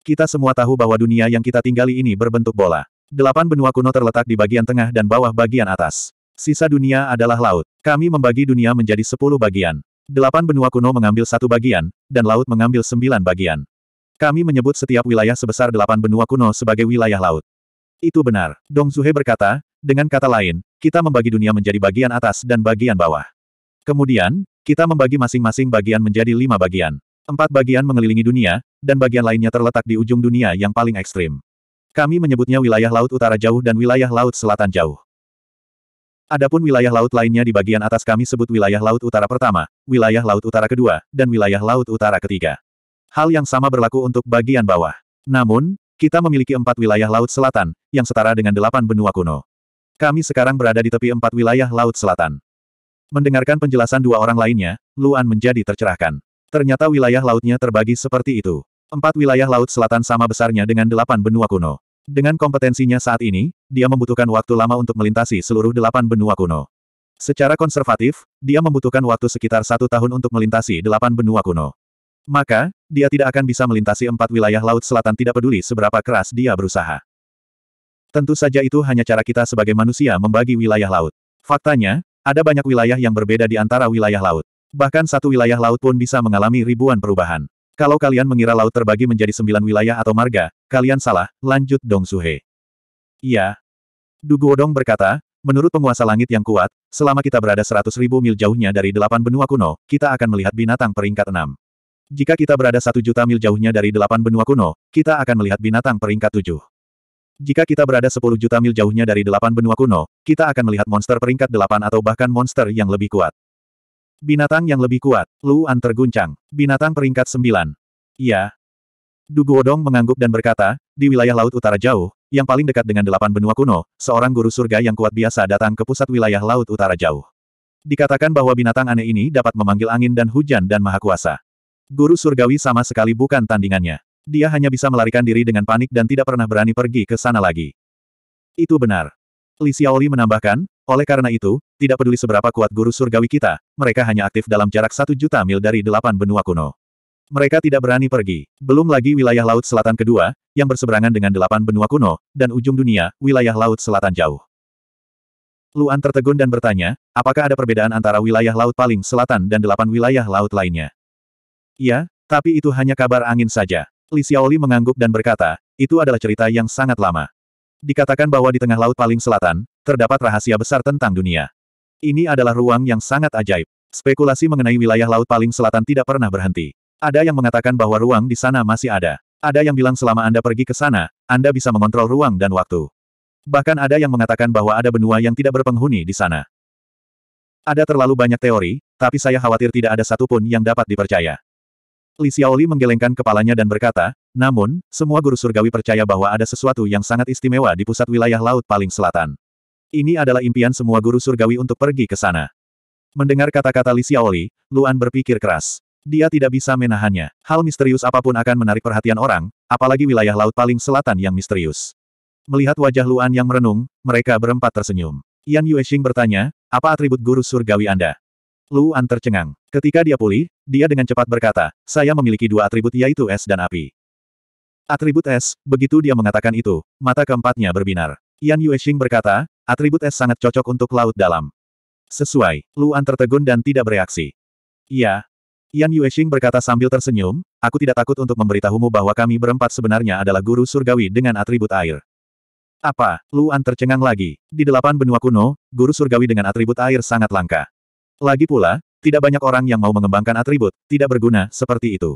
Kita semua tahu bahwa dunia yang kita tinggali ini berbentuk bola. Delapan benua kuno terletak di bagian tengah dan bawah bagian atas. Sisa dunia adalah laut. Kami membagi dunia menjadi sepuluh bagian. Delapan benua kuno mengambil satu bagian, dan laut mengambil sembilan bagian. Kami menyebut setiap wilayah sebesar delapan benua kuno sebagai wilayah laut. Itu benar. Dong Zuhe berkata, dengan kata lain, kita membagi dunia menjadi bagian atas dan bagian bawah. Kemudian, kita membagi masing-masing bagian menjadi lima bagian. Empat bagian mengelilingi dunia, dan bagian lainnya terletak di ujung dunia yang paling ekstrim. Kami menyebutnya wilayah laut utara jauh dan wilayah laut selatan jauh. Adapun wilayah laut lainnya di bagian atas kami sebut wilayah laut utara pertama, wilayah laut utara kedua, dan wilayah laut utara ketiga. Hal yang sama berlaku untuk bagian bawah. Namun, kita memiliki empat wilayah laut selatan, yang setara dengan delapan benua kuno. Kami sekarang berada di tepi empat wilayah laut selatan. Mendengarkan penjelasan dua orang lainnya, Luan menjadi tercerahkan. Ternyata wilayah lautnya terbagi seperti itu. Empat wilayah laut selatan sama besarnya dengan delapan benua kuno. Dengan kompetensinya saat ini, dia membutuhkan waktu lama untuk melintasi seluruh delapan benua kuno. Secara konservatif, dia membutuhkan waktu sekitar satu tahun untuk melintasi delapan benua kuno. Maka, dia tidak akan bisa melintasi empat wilayah laut selatan tidak peduli seberapa keras dia berusaha. Tentu saja itu hanya cara kita sebagai manusia membagi wilayah laut. Faktanya, ada banyak wilayah yang berbeda di antara wilayah laut. Bahkan satu wilayah laut pun bisa mengalami ribuan perubahan. Kalau kalian mengira laut terbagi menjadi sembilan wilayah atau marga, kalian salah, lanjut Dong Suhe. Iya. Duguodong berkata, menurut penguasa langit yang kuat, selama kita berada seratus ribu mil jauhnya dari delapan benua kuno, kita akan melihat binatang peringkat enam. Jika kita berada satu juta mil jauhnya dari delapan benua kuno, kita akan melihat binatang peringkat tujuh. Jika kita berada sepuluh juta mil jauhnya dari delapan benua kuno, kita akan melihat monster peringkat delapan atau bahkan monster yang lebih kuat. Binatang yang lebih kuat, Luan terguncang. Binatang peringkat sembilan. Ya, Duguodong mengangguk dan berkata, di wilayah laut utara jauh, yang paling dekat dengan delapan benua kuno, seorang guru surga yang kuat biasa datang ke pusat wilayah laut utara jauh. Dikatakan bahwa binatang aneh ini dapat memanggil angin dan hujan dan maha kuasa. Guru surgawi sama sekali bukan tandingannya. Dia hanya bisa melarikan diri dengan panik dan tidak pernah berani pergi ke sana lagi. Itu benar. Li Xiaoli menambahkan, oleh karena itu, tidak peduli seberapa kuat guru surgawi kita, mereka hanya aktif dalam jarak satu juta mil dari delapan benua kuno. Mereka tidak berani pergi. Belum lagi wilayah laut selatan kedua, yang berseberangan dengan delapan benua kuno, dan ujung dunia, wilayah laut selatan jauh. Luan tertegun dan bertanya, apakah ada perbedaan antara wilayah laut paling selatan dan delapan wilayah laut lainnya? Ya, tapi itu hanya kabar angin saja. Li Xiaoli mengangguk dan berkata, itu adalah cerita yang sangat lama. Dikatakan bahwa di tengah laut paling selatan, terdapat rahasia besar tentang dunia. Ini adalah ruang yang sangat ajaib. Spekulasi mengenai wilayah laut paling selatan tidak pernah berhenti. Ada yang mengatakan bahwa ruang di sana masih ada. Ada yang bilang selama Anda pergi ke sana, Anda bisa mengontrol ruang dan waktu. Bahkan ada yang mengatakan bahwa ada benua yang tidak berpenghuni di sana. Ada terlalu banyak teori, tapi saya khawatir tidak ada satupun yang dapat dipercaya. Li Xiaoli menggelengkan kepalanya dan berkata, namun, semua guru surgawi percaya bahwa ada sesuatu yang sangat istimewa di pusat wilayah laut paling selatan. Ini adalah impian semua guru surgawi untuk pergi ke sana. Mendengar kata-kata Li Xiaoli, Luan berpikir keras. Dia tidak bisa menahannya. Hal misterius apapun akan menarik perhatian orang, apalagi wilayah laut paling selatan yang misterius. Melihat wajah Luan yang merenung, mereka berempat tersenyum. Yan Yuexing bertanya, apa atribut guru surgawi Anda? Luan tercengang. Ketika dia pulih, dia dengan cepat berkata, saya memiliki dua atribut yaitu es dan api. Atribut es, begitu dia mengatakan itu, mata keempatnya berbinar. Yan Yuexing berkata, Atribut es sangat cocok untuk laut dalam. Sesuai, Luan tertegun dan tidak bereaksi. Iya. Yan Yuexing berkata sambil tersenyum, aku tidak takut untuk memberitahumu bahwa kami berempat sebenarnya adalah guru surgawi dengan atribut air. Apa? Luan tercengang lagi. Di delapan benua kuno, guru surgawi dengan atribut air sangat langka. Lagi pula, tidak banyak orang yang mau mengembangkan atribut, tidak berguna, seperti itu.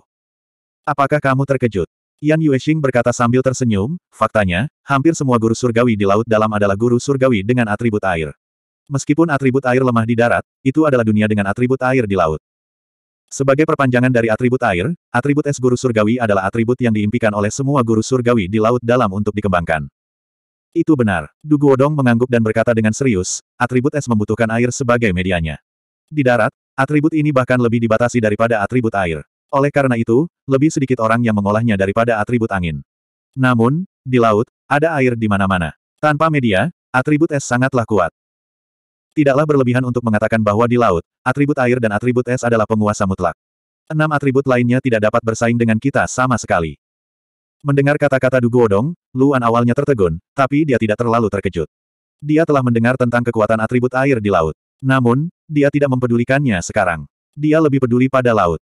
Apakah kamu terkejut? Yan Yuexing berkata sambil tersenyum, faktanya, hampir semua guru surgawi di laut dalam adalah guru surgawi dengan atribut air. Meskipun atribut air lemah di darat, itu adalah dunia dengan atribut air di laut. Sebagai perpanjangan dari atribut air, atribut es guru surgawi adalah atribut yang diimpikan oleh semua guru surgawi di laut dalam untuk dikembangkan. Itu benar. Duguodong mengangguk dan berkata dengan serius, atribut es membutuhkan air sebagai medianya. Di darat, atribut ini bahkan lebih dibatasi daripada atribut air. Oleh karena itu, lebih sedikit orang yang mengolahnya daripada atribut angin. Namun, di laut, ada air di mana-mana. Tanpa media, atribut es sangatlah kuat. Tidaklah berlebihan untuk mengatakan bahwa di laut, atribut air dan atribut es adalah penguasa mutlak. Enam atribut lainnya tidak dapat bersaing dengan kita sama sekali. Mendengar kata-kata Duguodong, Luan awalnya tertegun, tapi dia tidak terlalu terkejut. Dia telah mendengar tentang kekuatan atribut air di laut. Namun, dia tidak mempedulikannya sekarang. Dia lebih peduli pada laut.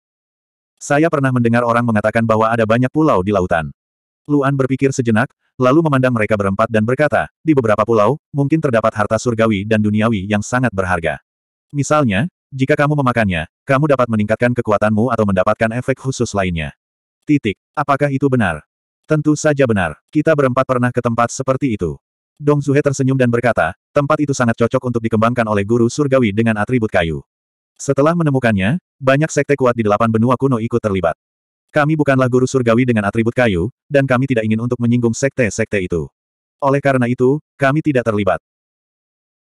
Saya pernah mendengar orang mengatakan bahwa ada banyak pulau di lautan. Luan berpikir sejenak, lalu memandang mereka berempat dan berkata, di beberapa pulau, mungkin terdapat harta surgawi dan duniawi yang sangat berharga. Misalnya, jika kamu memakannya, kamu dapat meningkatkan kekuatanmu atau mendapatkan efek khusus lainnya. Titik. Apakah itu benar? Tentu saja benar. Kita berempat pernah ke tempat seperti itu. Dong Zuhe tersenyum dan berkata, tempat itu sangat cocok untuk dikembangkan oleh guru surgawi dengan atribut kayu. Setelah menemukannya, banyak sekte kuat di delapan benua kuno ikut terlibat. Kami bukanlah guru surgawi dengan atribut kayu, dan kami tidak ingin untuk menyinggung sekte-sekte itu. Oleh karena itu, kami tidak terlibat.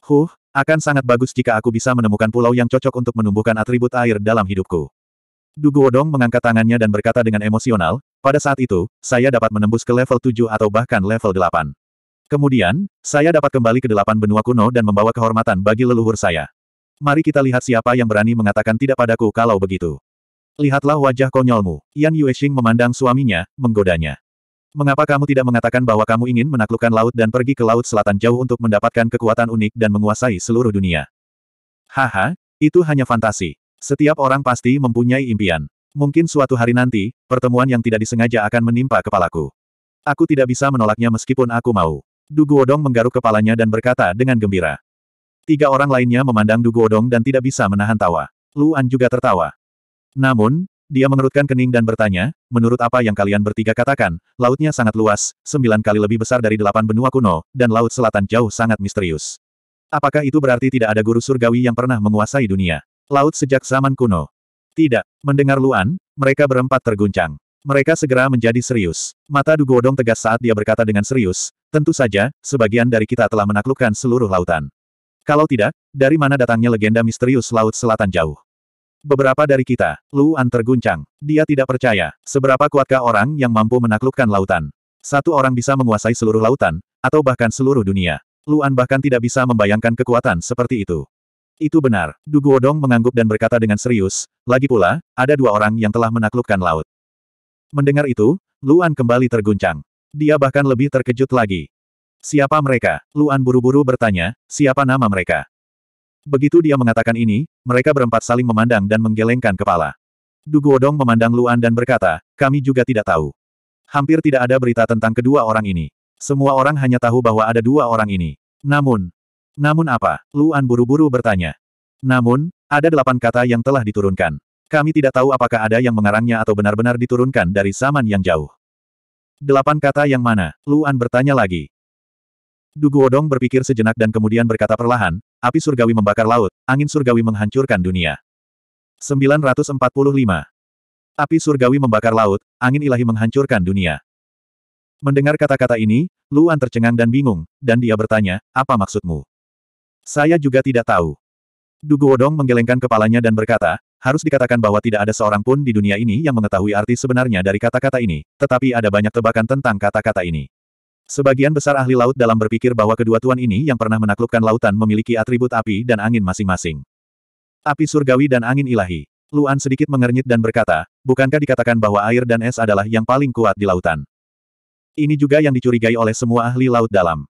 Huh, akan sangat bagus jika aku bisa menemukan pulau yang cocok untuk menumbuhkan atribut air dalam hidupku. Duguodong mengangkat tangannya dan berkata dengan emosional, pada saat itu, saya dapat menembus ke level 7 atau bahkan level 8. Kemudian, saya dapat kembali ke delapan benua kuno dan membawa kehormatan bagi leluhur saya. Mari kita lihat siapa yang berani mengatakan tidak padaku kalau begitu. Lihatlah wajah konyolmu. Yan Yuexing memandang suaminya, menggodanya. Mengapa kamu tidak mengatakan bahwa kamu ingin menaklukkan laut dan pergi ke laut selatan jauh untuk mendapatkan kekuatan unik dan menguasai seluruh dunia? Haha, itu hanya fantasi. Setiap orang pasti mempunyai impian. Mungkin suatu hari nanti, pertemuan yang tidak disengaja akan menimpa kepalaku. Aku tidak bisa menolaknya meskipun aku mau. Duguodong menggaruk kepalanya dan berkata dengan gembira. Tiga orang lainnya memandang Du Guodong dan tidak bisa menahan tawa. Luan juga tertawa. Namun, dia mengerutkan kening dan bertanya, menurut apa yang kalian bertiga katakan, lautnya sangat luas, sembilan kali lebih besar dari delapan benua kuno, dan laut selatan jauh sangat misterius. Apakah itu berarti tidak ada guru surgawi yang pernah menguasai dunia? Laut sejak zaman kuno? Tidak. Mendengar Luan, mereka berempat terguncang. Mereka segera menjadi serius. Mata Dugu tegas saat dia berkata dengan serius, tentu saja, sebagian dari kita telah menaklukkan seluruh lautan. Kalau tidak, dari mana datangnya legenda misterius Laut Selatan Jauh? Beberapa dari kita, Luan terguncang. Dia tidak percaya, seberapa kuatkah orang yang mampu menaklukkan lautan. Satu orang bisa menguasai seluruh lautan, atau bahkan seluruh dunia. Luan bahkan tidak bisa membayangkan kekuatan seperti itu. Itu benar, Duguodong mengangguk dan berkata dengan serius, lagi pula, ada dua orang yang telah menaklukkan laut. Mendengar itu, Luan kembali terguncang. Dia bahkan lebih terkejut lagi. Siapa mereka? Luan buru-buru bertanya, siapa nama mereka? Begitu dia mengatakan ini, mereka berempat saling memandang dan menggelengkan kepala. Duguodong memandang Luan dan berkata, kami juga tidak tahu. Hampir tidak ada berita tentang kedua orang ini. Semua orang hanya tahu bahwa ada dua orang ini. Namun, namun apa? Luan buru-buru bertanya. Namun, ada delapan kata yang telah diturunkan. Kami tidak tahu apakah ada yang mengarangnya atau benar-benar diturunkan dari zaman yang jauh. Delapan kata yang mana? Luan bertanya lagi. Dugu Odong berpikir sejenak dan kemudian berkata perlahan, api surgawi membakar laut, angin surgawi menghancurkan dunia. 945. Api surgawi membakar laut, angin ilahi menghancurkan dunia. Mendengar kata-kata ini, Luan tercengang dan bingung, dan dia bertanya, apa maksudmu? Saya juga tidak tahu. Dugu Odong menggelengkan kepalanya dan berkata, harus dikatakan bahwa tidak ada seorang pun di dunia ini yang mengetahui arti sebenarnya dari kata-kata ini, tetapi ada banyak tebakan tentang kata-kata ini. Sebagian besar ahli laut dalam berpikir bahwa kedua tuan ini yang pernah menaklukkan lautan memiliki atribut api dan angin masing-masing. Api surgawi dan angin ilahi. Luan sedikit mengernyit dan berkata, bukankah dikatakan bahwa air dan es adalah yang paling kuat di lautan? Ini juga yang dicurigai oleh semua ahli laut dalam.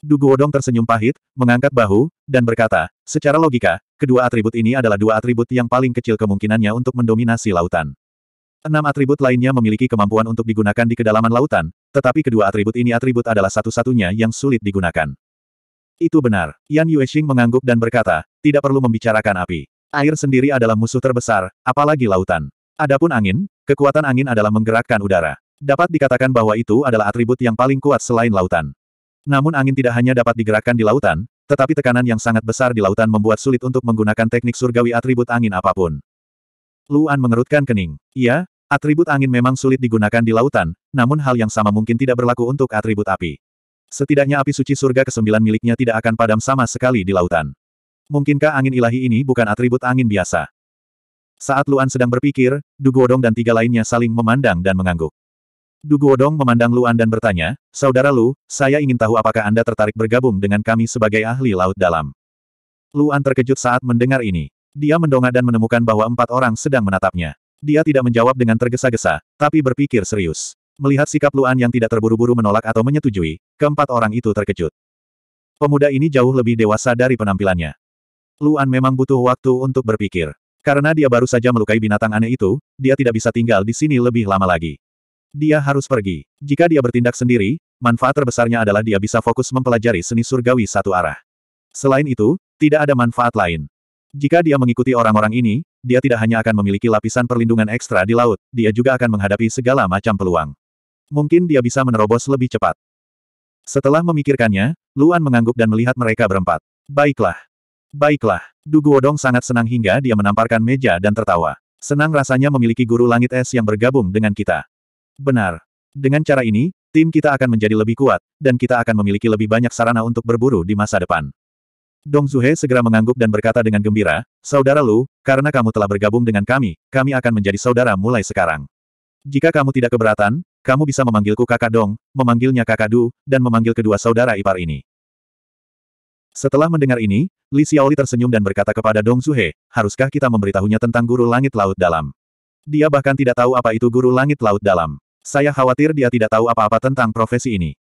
Duguodong tersenyum pahit, mengangkat bahu, dan berkata, secara logika, kedua atribut ini adalah dua atribut yang paling kecil kemungkinannya untuk mendominasi lautan. Enam atribut lainnya memiliki kemampuan untuk digunakan di kedalaman lautan, tetapi kedua atribut ini atribut adalah satu-satunya yang sulit digunakan. Itu benar. Yan Yuexing mengangguk dan berkata, tidak perlu membicarakan api. Air sendiri adalah musuh terbesar, apalagi lautan. Adapun angin, kekuatan angin adalah menggerakkan udara. Dapat dikatakan bahwa itu adalah atribut yang paling kuat selain lautan. Namun angin tidak hanya dapat digerakkan di lautan, tetapi tekanan yang sangat besar di lautan membuat sulit untuk menggunakan teknik surgawi atribut angin apapun. Luan mengerutkan kening. Iya, atribut angin memang sulit digunakan di lautan, namun hal yang sama mungkin tidak berlaku untuk atribut api. Setidaknya api suci surga ke-9 miliknya tidak akan padam sama sekali di lautan. Mungkinkah angin ilahi ini bukan atribut angin biasa? Saat Luan sedang berpikir, Duguodong dan tiga lainnya saling memandang dan mengangguk. Duguodong memandang Luan dan bertanya, Saudara Lu, saya ingin tahu apakah Anda tertarik bergabung dengan kami sebagai ahli laut dalam. Luan terkejut saat mendengar ini. Dia mendongak dan menemukan bahwa empat orang sedang menatapnya. Dia tidak menjawab dengan tergesa-gesa, tapi berpikir serius. Melihat sikap Luan yang tidak terburu-buru menolak atau menyetujui, keempat orang itu terkejut. Pemuda ini jauh lebih dewasa dari penampilannya. Luan memang butuh waktu untuk berpikir. Karena dia baru saja melukai binatang aneh itu, dia tidak bisa tinggal di sini lebih lama lagi. Dia harus pergi. Jika dia bertindak sendiri, manfaat terbesarnya adalah dia bisa fokus mempelajari seni surgawi satu arah. Selain itu, tidak ada manfaat lain. Jika dia mengikuti orang-orang ini, dia tidak hanya akan memiliki lapisan perlindungan ekstra di laut, dia juga akan menghadapi segala macam peluang. Mungkin dia bisa menerobos lebih cepat. Setelah memikirkannya, Luan mengangguk dan melihat mereka berempat. Baiklah. Baiklah. Duguodong sangat senang hingga dia menamparkan meja dan tertawa. Senang rasanya memiliki guru langit es yang bergabung dengan kita. Benar. Dengan cara ini, tim kita akan menjadi lebih kuat, dan kita akan memiliki lebih banyak sarana untuk berburu di masa depan. Dong Zuhe segera mengangguk dan berkata dengan gembira, Saudara Lu, karena kamu telah bergabung dengan kami, kami akan menjadi saudara mulai sekarang. Jika kamu tidak keberatan, kamu bisa memanggilku kakak Dong, memanggilnya kakak Du, dan memanggil kedua saudara ipar ini. Setelah mendengar ini, Li Xiaoli tersenyum dan berkata kepada Dong Zuhe, haruskah kita memberitahunya tentang guru langit laut dalam? Dia bahkan tidak tahu apa itu guru langit laut dalam. Saya khawatir dia tidak tahu apa-apa tentang profesi ini.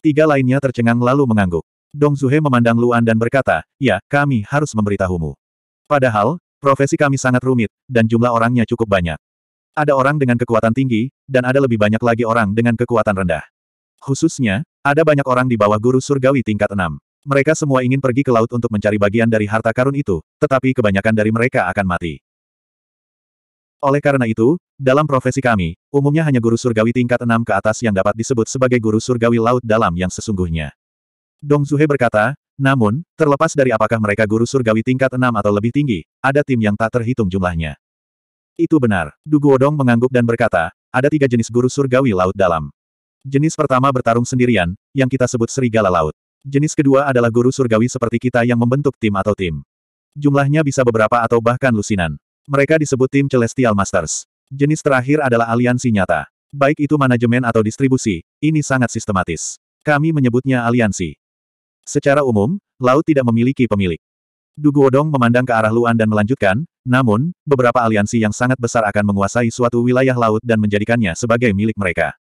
Tiga lainnya tercengang lalu mengangguk. Dong Zuhe memandang Luan dan berkata, ya, kami harus memberitahumu. Padahal, profesi kami sangat rumit, dan jumlah orangnya cukup banyak. Ada orang dengan kekuatan tinggi, dan ada lebih banyak lagi orang dengan kekuatan rendah. Khususnya, ada banyak orang di bawah guru surgawi tingkat 6. Mereka semua ingin pergi ke laut untuk mencari bagian dari harta karun itu, tetapi kebanyakan dari mereka akan mati. Oleh karena itu, dalam profesi kami, umumnya hanya guru surgawi tingkat 6 ke atas yang dapat disebut sebagai guru surgawi laut dalam yang sesungguhnya. Dong Zuhe berkata, namun, terlepas dari apakah mereka guru surgawi tingkat 6 atau lebih tinggi, ada tim yang tak terhitung jumlahnya. Itu benar. Duguodong mengangguk dan berkata, ada tiga jenis guru surgawi laut dalam. Jenis pertama bertarung sendirian, yang kita sebut serigala laut. Jenis kedua adalah guru surgawi seperti kita yang membentuk tim atau tim. Jumlahnya bisa beberapa atau bahkan lusinan. Mereka disebut tim Celestial Masters. Jenis terakhir adalah aliansi nyata. Baik itu manajemen atau distribusi, ini sangat sistematis. Kami menyebutnya aliansi. Secara umum, laut tidak memiliki pemilik. Duguodong memandang ke arah Luan dan melanjutkan, namun, beberapa aliansi yang sangat besar akan menguasai suatu wilayah laut dan menjadikannya sebagai milik mereka.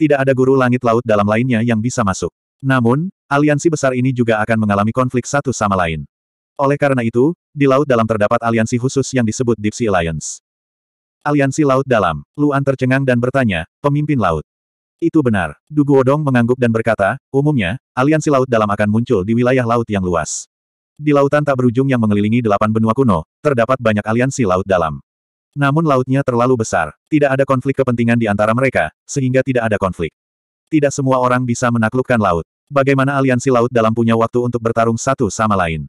Tidak ada guru langit laut dalam lainnya yang bisa masuk. Namun, aliansi besar ini juga akan mengalami konflik satu sama lain. Oleh karena itu, di laut dalam terdapat aliansi khusus yang disebut Deep Sea Alliance. Aliansi Laut Dalam, Luan tercengang dan bertanya, pemimpin laut, itu benar. Duguodong mengangguk dan berkata, umumnya, aliansi laut dalam akan muncul di wilayah laut yang luas. Di lautan tak berujung yang mengelilingi delapan benua kuno, terdapat banyak aliansi laut dalam. Namun lautnya terlalu besar, tidak ada konflik kepentingan di antara mereka, sehingga tidak ada konflik. Tidak semua orang bisa menaklukkan laut. Bagaimana aliansi laut dalam punya waktu untuk bertarung satu sama lain?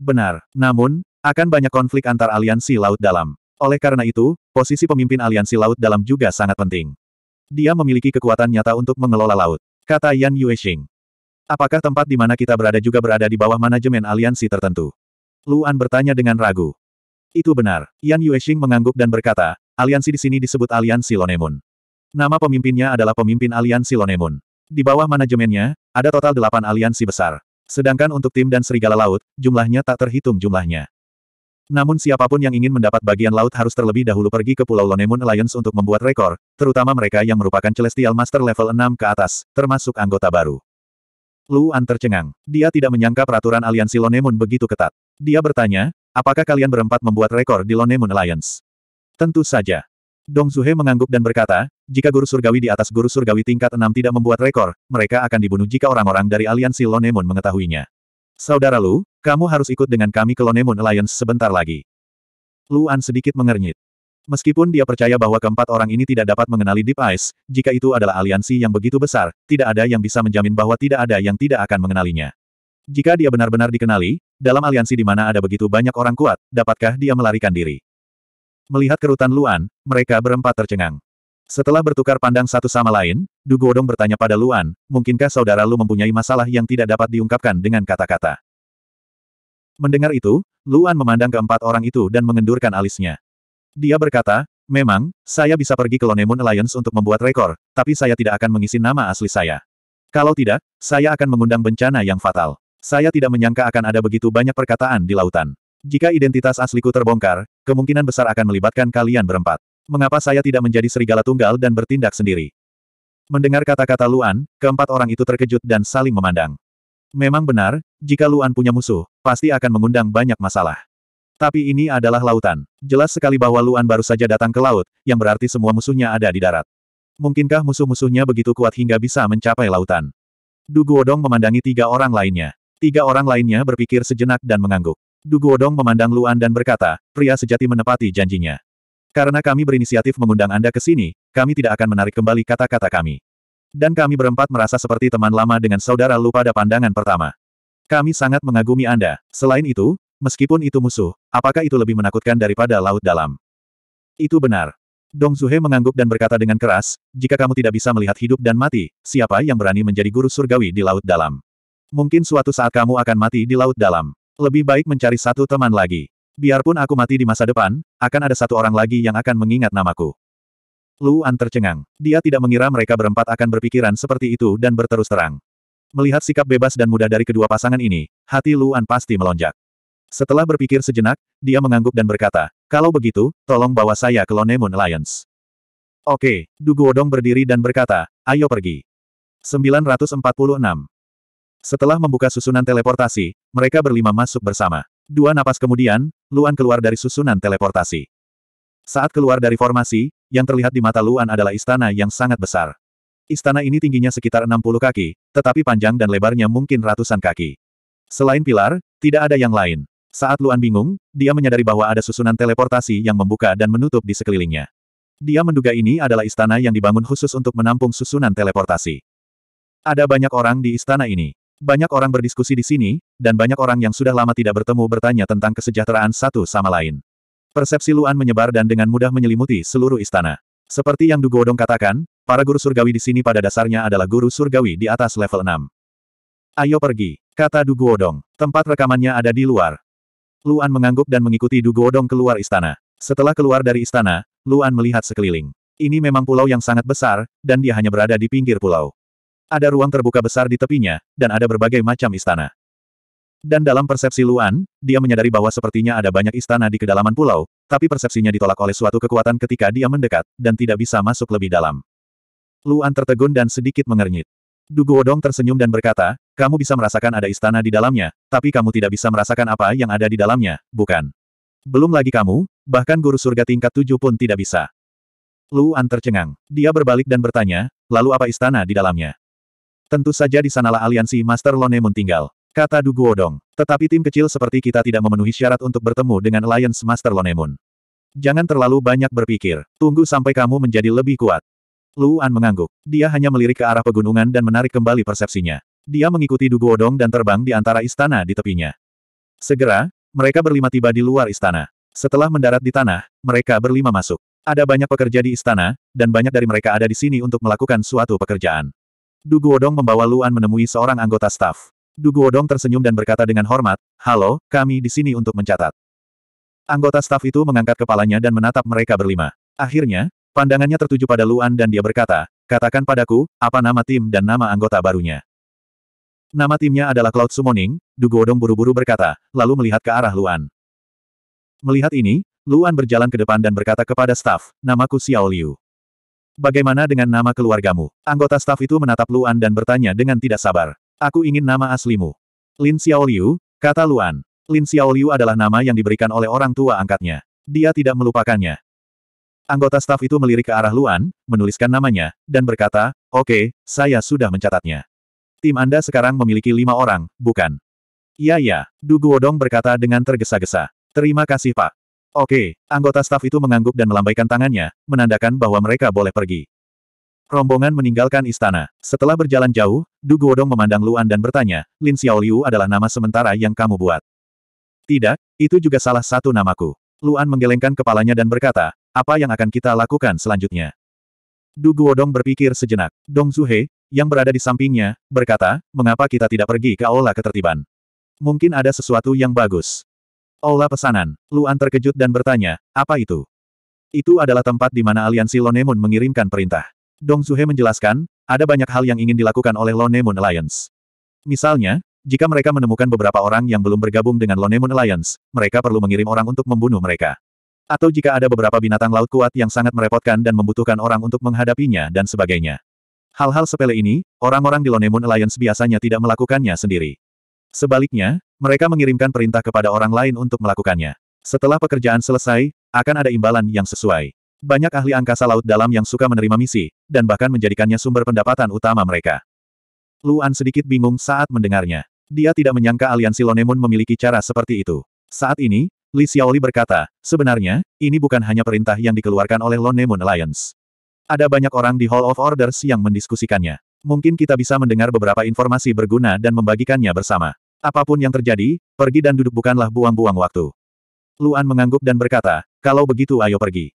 Benar, namun, akan banyak konflik antar aliansi laut dalam. Oleh karena itu, posisi pemimpin aliansi laut dalam juga sangat penting. Dia memiliki kekuatan nyata untuk mengelola laut. Kata Yan Yuexing. Apakah tempat di mana kita berada juga berada di bawah manajemen aliansi tertentu? Luan bertanya dengan ragu. Itu benar. Yan Yuexing mengangguk dan berkata, aliansi di sini disebut aliansi Lonemun. Nama pemimpinnya adalah pemimpin aliansi Lonemun. Di bawah manajemennya, ada total delapan aliansi besar. Sedangkan untuk tim dan serigala laut, jumlahnya tak terhitung jumlahnya. Namun siapapun yang ingin mendapat bagian laut harus terlebih dahulu pergi ke Pulau Lonemun Alliance untuk membuat rekor, terutama mereka yang merupakan Celestial Master level 6 ke atas, termasuk anggota baru. Luan tercengang. Dia tidak menyangka peraturan aliansi Lonemun begitu ketat. Dia bertanya, apakah kalian berempat membuat rekor di Lonemun Alliance? Tentu saja. Dong Zuhe mengangguk dan berkata, jika guru surgawi di atas guru surgawi tingkat 6 tidak membuat rekor, mereka akan dibunuh jika orang-orang dari aliansi Lonemun mengetahuinya. Saudara Lu, kamu harus ikut dengan kami ke Lonemon Alliance sebentar lagi. Luan sedikit mengernyit. Meskipun dia percaya bahwa keempat orang ini tidak dapat mengenali Deep Eyes, jika itu adalah aliansi yang begitu besar, tidak ada yang bisa menjamin bahwa tidak ada yang tidak akan mengenalinya. Jika dia benar-benar dikenali, dalam aliansi di mana ada begitu banyak orang kuat, dapatkah dia melarikan diri? Melihat kerutan Luan, mereka berempat tercengang. Setelah bertukar pandang satu sama lain, Dugodong bertanya pada Luan, mungkinkah saudara Lu mempunyai masalah yang tidak dapat diungkapkan dengan kata-kata? Mendengar itu, Luan memandang keempat orang itu dan mengendurkan alisnya. Dia berkata, memang, saya bisa pergi ke Lonemun Alliance untuk membuat rekor, tapi saya tidak akan mengisi nama asli saya. Kalau tidak, saya akan mengundang bencana yang fatal. Saya tidak menyangka akan ada begitu banyak perkataan di lautan. Jika identitas asliku terbongkar, kemungkinan besar akan melibatkan kalian berempat. Mengapa saya tidak menjadi serigala tunggal dan bertindak sendiri? Mendengar kata-kata Luan, keempat orang itu terkejut dan saling memandang. Memang benar, jika Luan punya musuh, pasti akan mengundang banyak masalah. Tapi ini adalah lautan. Jelas sekali bahwa Luan baru saja datang ke laut, yang berarti semua musuhnya ada di darat. Mungkinkah musuh-musuhnya begitu kuat hingga bisa mencapai lautan? Duguodong memandangi tiga orang lainnya. Tiga orang lainnya berpikir sejenak dan mengangguk. Duguodong memandang Luan dan berkata, pria sejati menepati janjinya. Karena kami berinisiatif mengundang Anda ke sini, kami tidak akan menarik kembali kata-kata kami. Dan kami berempat merasa seperti teman lama dengan saudara lupa pada pandangan pertama. Kami sangat mengagumi Anda. Selain itu, meskipun itu musuh, apakah itu lebih menakutkan daripada laut dalam? Itu benar. Dong Zuhe mengangguk dan berkata dengan keras, jika kamu tidak bisa melihat hidup dan mati, siapa yang berani menjadi guru surgawi di laut dalam? Mungkin suatu saat kamu akan mati di laut dalam. Lebih baik mencari satu teman lagi. Biarpun aku mati di masa depan, akan ada satu orang lagi yang akan mengingat namaku. Luan tercengang. Dia tidak mengira mereka berempat akan berpikiran seperti itu dan berterus terang. Melihat sikap bebas dan mudah dari kedua pasangan ini, hati Luan pasti melonjak. Setelah berpikir sejenak, dia mengangguk dan berkata, kalau begitu, tolong bawa saya ke Lone Moon Alliance. Oke, Duguodong berdiri dan berkata, ayo pergi. 946. Setelah membuka susunan teleportasi, mereka berlima masuk bersama. Dua napas kemudian, Luan keluar dari susunan teleportasi. Saat keluar dari formasi, yang terlihat di mata Luan adalah istana yang sangat besar. Istana ini tingginya sekitar 60 kaki, tetapi panjang dan lebarnya mungkin ratusan kaki. Selain pilar, tidak ada yang lain. Saat Luan bingung, dia menyadari bahwa ada susunan teleportasi yang membuka dan menutup di sekelilingnya. Dia menduga ini adalah istana yang dibangun khusus untuk menampung susunan teleportasi. Ada banyak orang di istana ini. Banyak orang berdiskusi di sini, dan banyak orang yang sudah lama tidak bertemu bertanya tentang kesejahteraan satu sama lain. Persepsi Luan menyebar dan dengan mudah menyelimuti seluruh istana. Seperti yang Dugodong katakan, para guru surgawi di sini pada dasarnya adalah guru surgawi di atas level 6. Ayo pergi, kata Dugodong. Tempat rekamannya ada di luar. Luan mengangguk dan mengikuti Dugodong keluar istana. Setelah keluar dari istana, Luan melihat sekeliling. Ini memang pulau yang sangat besar, dan dia hanya berada di pinggir pulau. Ada ruang terbuka besar di tepinya, dan ada berbagai macam istana. Dan dalam persepsi Luan, dia menyadari bahwa sepertinya ada banyak istana di kedalaman pulau, tapi persepsinya ditolak oleh suatu kekuatan ketika dia mendekat, dan tidak bisa masuk lebih dalam. Luan tertegun dan sedikit mengernyit. Duguodong tersenyum dan berkata, kamu bisa merasakan ada istana di dalamnya, tapi kamu tidak bisa merasakan apa yang ada di dalamnya, bukan? Belum lagi kamu, bahkan guru surga tingkat tujuh pun tidak bisa. Luan tercengang. Dia berbalik dan bertanya, lalu apa istana di dalamnya? Tentu saja di sanalah aliansi Master Lone tinggal. Kata Duguodong. Tetapi tim kecil seperti kita tidak memenuhi syarat untuk bertemu dengan Lions Master Lonemun. Jangan terlalu banyak berpikir. Tunggu sampai kamu menjadi lebih kuat. Luan mengangguk. Dia hanya melirik ke arah pegunungan dan menarik kembali persepsinya. Dia mengikuti Duguodong dan terbang di antara istana di tepinya. Segera, mereka berlima tiba di luar istana. Setelah mendarat di tanah, mereka berlima masuk. Ada banyak pekerja di istana, dan banyak dari mereka ada di sini untuk melakukan suatu pekerjaan. Duguodong membawa Luan menemui seorang anggota staf. Dugu Odong tersenyum dan berkata dengan hormat, Halo, kami di sini untuk mencatat. Anggota staf itu mengangkat kepalanya dan menatap mereka berlima. Akhirnya, pandangannya tertuju pada Luan dan dia berkata, Katakan padaku, apa nama tim dan nama anggota barunya. Nama timnya adalah Cloud Summoning, Dugu Odong buru-buru berkata, lalu melihat ke arah Luan. Melihat ini, Luan berjalan ke depan dan berkata kepada staf, Namaku Xiao Liu. Bagaimana dengan nama keluargamu? Anggota staf itu menatap Luan dan bertanya dengan tidak sabar. Aku ingin nama aslimu. Lin Xiaoliu, kata Luan. Lin Xiaoliu adalah nama yang diberikan oleh orang tua angkatnya. Dia tidak melupakannya. Anggota staf itu melirik ke arah Luan, menuliskan namanya, dan berkata, Oke, okay, saya sudah mencatatnya. Tim Anda sekarang memiliki lima orang, bukan? Iya, ya, Du Guodong berkata dengan tergesa-gesa. Terima kasih Pak. Oke, okay, anggota staf itu mengangguk dan melambaikan tangannya, menandakan bahwa mereka boleh pergi. Rombongan meninggalkan istana. Setelah berjalan jauh, Du Guodong memandang Luan dan bertanya, Lin Xiaoliu adalah nama sementara yang kamu buat. Tidak, itu juga salah satu namaku. Luan menggelengkan kepalanya dan berkata, apa yang akan kita lakukan selanjutnya? Du Guodong berpikir sejenak. Dong Zuhe, yang berada di sampingnya, berkata, mengapa kita tidak pergi ke Aula Ketertiban? Mungkin ada sesuatu yang bagus. Aula pesanan. Luan terkejut dan bertanya, apa itu? Itu adalah tempat di mana aliansi Lonemun mengirimkan perintah. Dong Zuhe menjelaskan, ada banyak hal yang ingin dilakukan oleh Lone Moon Alliance. Misalnya, jika mereka menemukan beberapa orang yang belum bergabung dengan Lone Moon Alliance, mereka perlu mengirim orang untuk membunuh mereka. Atau jika ada beberapa binatang laut kuat yang sangat merepotkan dan membutuhkan orang untuk menghadapinya dan sebagainya. Hal-hal sepele ini, orang-orang di Lone Moon Alliance biasanya tidak melakukannya sendiri. Sebaliknya, mereka mengirimkan perintah kepada orang lain untuk melakukannya. Setelah pekerjaan selesai, akan ada imbalan yang sesuai. Banyak ahli angkasa laut dalam yang suka menerima misi, dan bahkan menjadikannya sumber pendapatan utama mereka. Luan sedikit bingung saat mendengarnya. Dia tidak menyangka aliansi Lonemun memiliki cara seperti itu. Saat ini, Li Xiaoli berkata, sebenarnya, ini bukan hanya perintah yang dikeluarkan oleh Lonemun Alliance. Ada banyak orang di Hall of Orders yang mendiskusikannya. Mungkin kita bisa mendengar beberapa informasi berguna dan membagikannya bersama. Apapun yang terjadi, pergi dan duduk bukanlah buang-buang waktu. Luan mengangguk dan berkata, kalau begitu ayo pergi.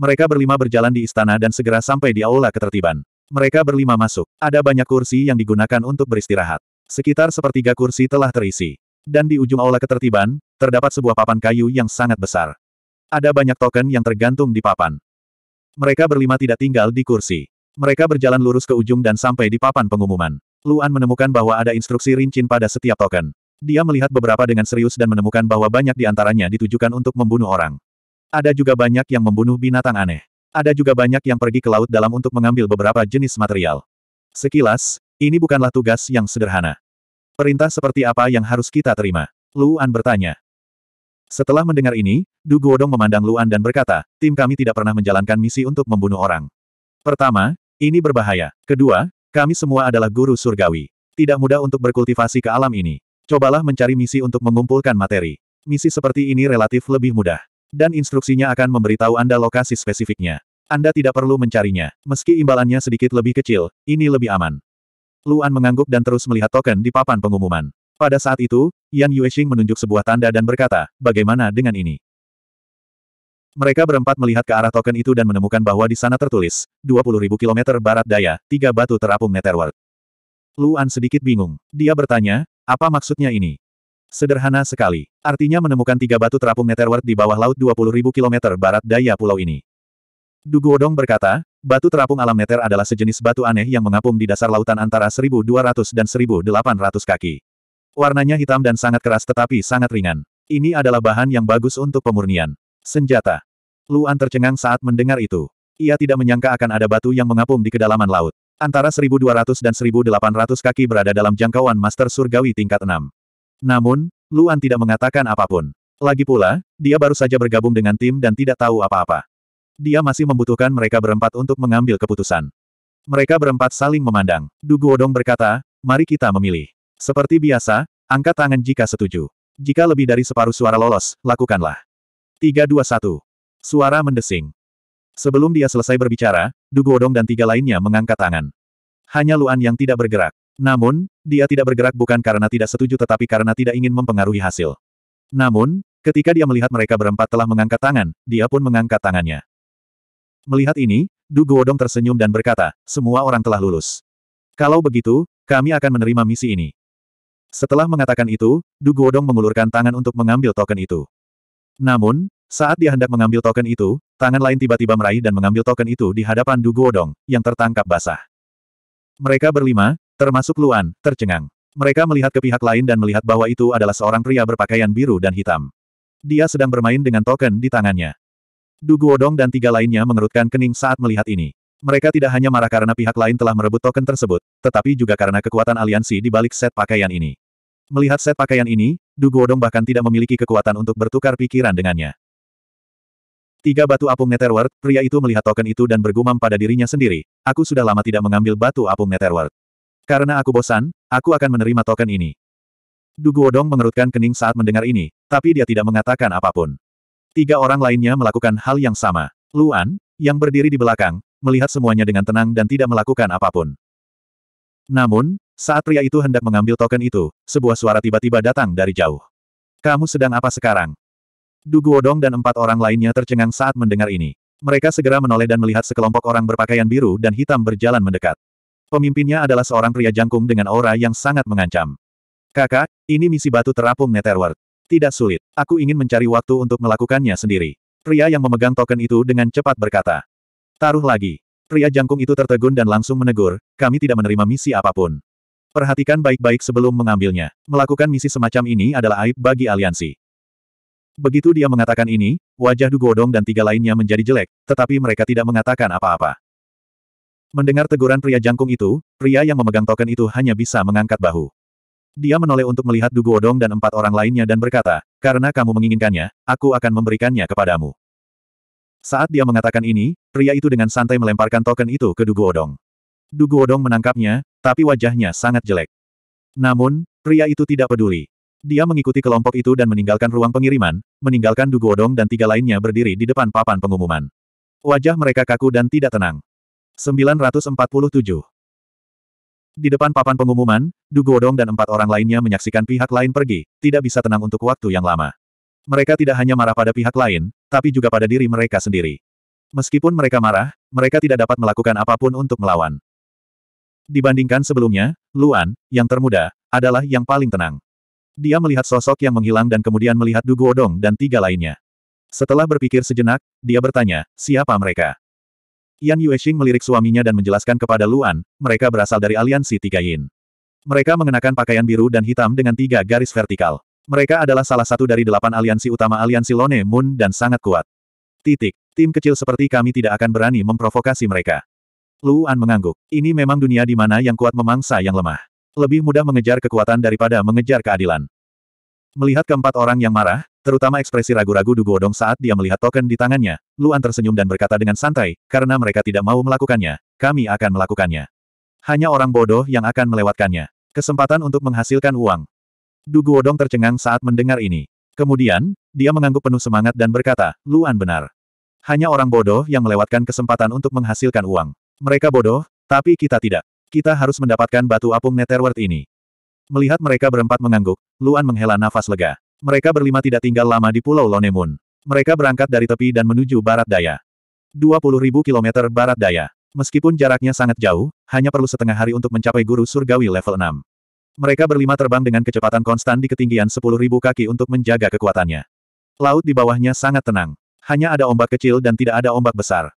Mereka berlima berjalan di istana dan segera sampai di aula ketertiban. Mereka berlima masuk. Ada banyak kursi yang digunakan untuk beristirahat. Sekitar sepertiga kursi telah terisi. Dan di ujung aula ketertiban, terdapat sebuah papan kayu yang sangat besar. Ada banyak token yang tergantung di papan. Mereka berlima tidak tinggal di kursi. Mereka berjalan lurus ke ujung dan sampai di papan pengumuman. Luan menemukan bahwa ada instruksi rincin pada setiap token. Dia melihat beberapa dengan serius dan menemukan bahwa banyak di antaranya ditujukan untuk membunuh orang. Ada juga banyak yang membunuh binatang aneh. Ada juga banyak yang pergi ke laut dalam untuk mengambil beberapa jenis material. Sekilas, ini bukanlah tugas yang sederhana. Perintah seperti apa yang harus kita terima? Luan bertanya. Setelah mendengar ini, Du Guodong memandang Luan dan berkata, tim kami tidak pernah menjalankan misi untuk membunuh orang. Pertama, ini berbahaya. Kedua, kami semua adalah guru surgawi. Tidak mudah untuk berkultivasi ke alam ini. Cobalah mencari misi untuk mengumpulkan materi. Misi seperti ini relatif lebih mudah. Dan instruksinya akan memberitahu Anda lokasi spesifiknya. Anda tidak perlu mencarinya. Meski imbalannya sedikit lebih kecil, ini lebih aman. Luan mengangguk dan terus melihat token di papan pengumuman. Pada saat itu, Yan Yuexing menunjuk sebuah tanda dan berkata, bagaimana dengan ini? Mereka berempat melihat ke arah token itu dan menemukan bahwa di sana tertulis, 20.000 km barat daya, tiga batu terapung netherwork. Luan sedikit bingung. Dia bertanya, apa maksudnya ini? Sederhana sekali. Artinya menemukan tiga batu terapung Netherworld di bawah laut 20.000 km barat daya pulau ini. Duguodong berkata, batu terapung alam Nether adalah sejenis batu aneh yang mengapung di dasar lautan antara 1.200 dan 1.800 kaki. Warnanya hitam dan sangat keras tetapi sangat ringan. Ini adalah bahan yang bagus untuk pemurnian. Senjata. Luan tercengang saat mendengar itu. Ia tidak menyangka akan ada batu yang mengapung di kedalaman laut. Antara 1200 dan 1800 kaki berada dalam jangkauan Master Surgawi tingkat 6. Namun, Luan tidak mengatakan apapun. Lagi pula, dia baru saja bergabung dengan tim dan tidak tahu apa-apa. Dia masih membutuhkan mereka berempat untuk mengambil keputusan. Mereka berempat saling memandang. Duguodong berkata, mari kita memilih. Seperti biasa, angkat tangan jika setuju. Jika lebih dari separuh suara lolos, lakukanlah. 321. Suara mendesing. Sebelum dia selesai berbicara, Duguodong dan tiga lainnya mengangkat tangan. Hanya Luan yang tidak bergerak. Namun, dia tidak bergerak bukan karena tidak setuju tetapi karena tidak ingin mempengaruhi hasil. Namun, ketika dia melihat mereka berempat telah mengangkat tangan, dia pun mengangkat tangannya. Melihat ini, Du Guodong tersenyum dan berkata, semua orang telah lulus. Kalau begitu, kami akan menerima misi ini. Setelah mengatakan itu, Du Guodong mengulurkan tangan untuk mengambil token itu. Namun, saat dia hendak mengambil token itu, tangan lain tiba-tiba meraih dan mengambil token itu di hadapan Du Guodong, yang tertangkap basah. Mereka berlima, termasuk Luan, tercengang. Mereka melihat ke pihak lain dan melihat bahwa itu adalah seorang pria berpakaian biru dan hitam. Dia sedang bermain dengan token di tangannya. Du Guodong dan tiga lainnya mengerutkan kening saat melihat ini. Mereka tidak hanya marah karena pihak lain telah merebut token tersebut, tetapi juga karena kekuatan aliansi di balik set pakaian ini. Melihat set pakaian ini, Du Guodong bahkan tidak memiliki kekuatan untuk bertukar pikiran dengannya. Tiga batu apung Netherworld, pria itu melihat token itu dan bergumam pada dirinya sendiri, aku sudah lama tidak mengambil batu apung Netherworld. Karena aku bosan, aku akan menerima token ini. Duguodong mengerutkan kening saat mendengar ini, tapi dia tidak mengatakan apapun. Tiga orang lainnya melakukan hal yang sama. Luan, yang berdiri di belakang, melihat semuanya dengan tenang dan tidak melakukan apapun. Namun, saat pria itu hendak mengambil token itu, sebuah suara tiba-tiba datang dari jauh. Kamu sedang apa sekarang? Duguodong dan empat orang lainnya tercengang saat mendengar ini. Mereka segera menoleh dan melihat sekelompok orang berpakaian biru dan hitam berjalan mendekat. Pemimpinnya adalah seorang pria jangkung dengan aura yang sangat mengancam. Kakak, ini misi batu terapung Netherworld. Tidak sulit. Aku ingin mencari waktu untuk melakukannya sendiri. Pria yang memegang token itu dengan cepat berkata. Taruh lagi. Pria jangkung itu tertegun dan langsung menegur, kami tidak menerima misi apapun. Perhatikan baik-baik sebelum mengambilnya. Melakukan misi semacam ini adalah aib bagi aliansi. Begitu dia mengatakan ini, wajah Dugodong dan tiga lainnya menjadi jelek, tetapi mereka tidak mengatakan apa-apa. Mendengar teguran pria jangkung itu, pria yang memegang token itu hanya bisa mengangkat bahu. Dia menoleh untuk melihat Dugu Odong dan empat orang lainnya dan berkata, karena kamu menginginkannya, aku akan memberikannya kepadamu. Saat dia mengatakan ini, pria itu dengan santai melemparkan token itu ke Dugu Odong. Dugu Odong menangkapnya, tapi wajahnya sangat jelek. Namun, pria itu tidak peduli. Dia mengikuti kelompok itu dan meninggalkan ruang pengiriman, meninggalkan Dugu Odong dan tiga lainnya berdiri di depan papan pengumuman. Wajah mereka kaku dan tidak tenang. 947. Di depan papan pengumuman, Du dan empat orang lainnya menyaksikan pihak lain pergi, tidak bisa tenang untuk waktu yang lama. Mereka tidak hanya marah pada pihak lain, tapi juga pada diri mereka sendiri. Meskipun mereka marah, mereka tidak dapat melakukan apapun untuk melawan. Dibandingkan sebelumnya, Luan, yang termuda, adalah yang paling tenang. Dia melihat sosok yang menghilang dan kemudian melihat Du dan tiga lainnya. Setelah berpikir sejenak, dia bertanya, siapa mereka? Yan Yuexing melirik suaminya dan menjelaskan kepada Luan, mereka berasal dari aliansi Tiga Yin. Mereka mengenakan pakaian biru dan hitam dengan tiga garis vertikal. Mereka adalah salah satu dari delapan aliansi utama aliansi Lone Moon dan sangat kuat. Titik. Tim kecil seperti kami tidak akan berani memprovokasi mereka. Luan mengangguk. Ini memang dunia di mana yang kuat memangsa yang lemah. Lebih mudah mengejar kekuatan daripada mengejar keadilan. Melihat keempat orang yang marah, Terutama ekspresi ragu-ragu Duguodong saat dia melihat token di tangannya, Luan tersenyum dan berkata dengan santai, karena mereka tidak mau melakukannya, kami akan melakukannya. Hanya orang bodoh yang akan melewatkannya. Kesempatan untuk menghasilkan uang. Duguodong tercengang saat mendengar ini. Kemudian, dia mengangguk penuh semangat dan berkata, Luan benar. Hanya orang bodoh yang melewatkan kesempatan untuk menghasilkan uang. Mereka bodoh, tapi kita tidak. Kita harus mendapatkan batu apung Netherworld ini. Melihat mereka berempat mengangguk, Luan menghela nafas lega. Mereka berlima tidak tinggal lama di Pulau Lonemun. Mereka berangkat dari tepi dan menuju barat daya. 20.000 km barat daya. Meskipun jaraknya sangat jauh, hanya perlu setengah hari untuk mencapai guru surgawi level 6. Mereka berlima terbang dengan kecepatan konstan di ketinggian 10.000 kaki untuk menjaga kekuatannya. Laut di bawahnya sangat tenang. Hanya ada ombak kecil dan tidak ada ombak besar.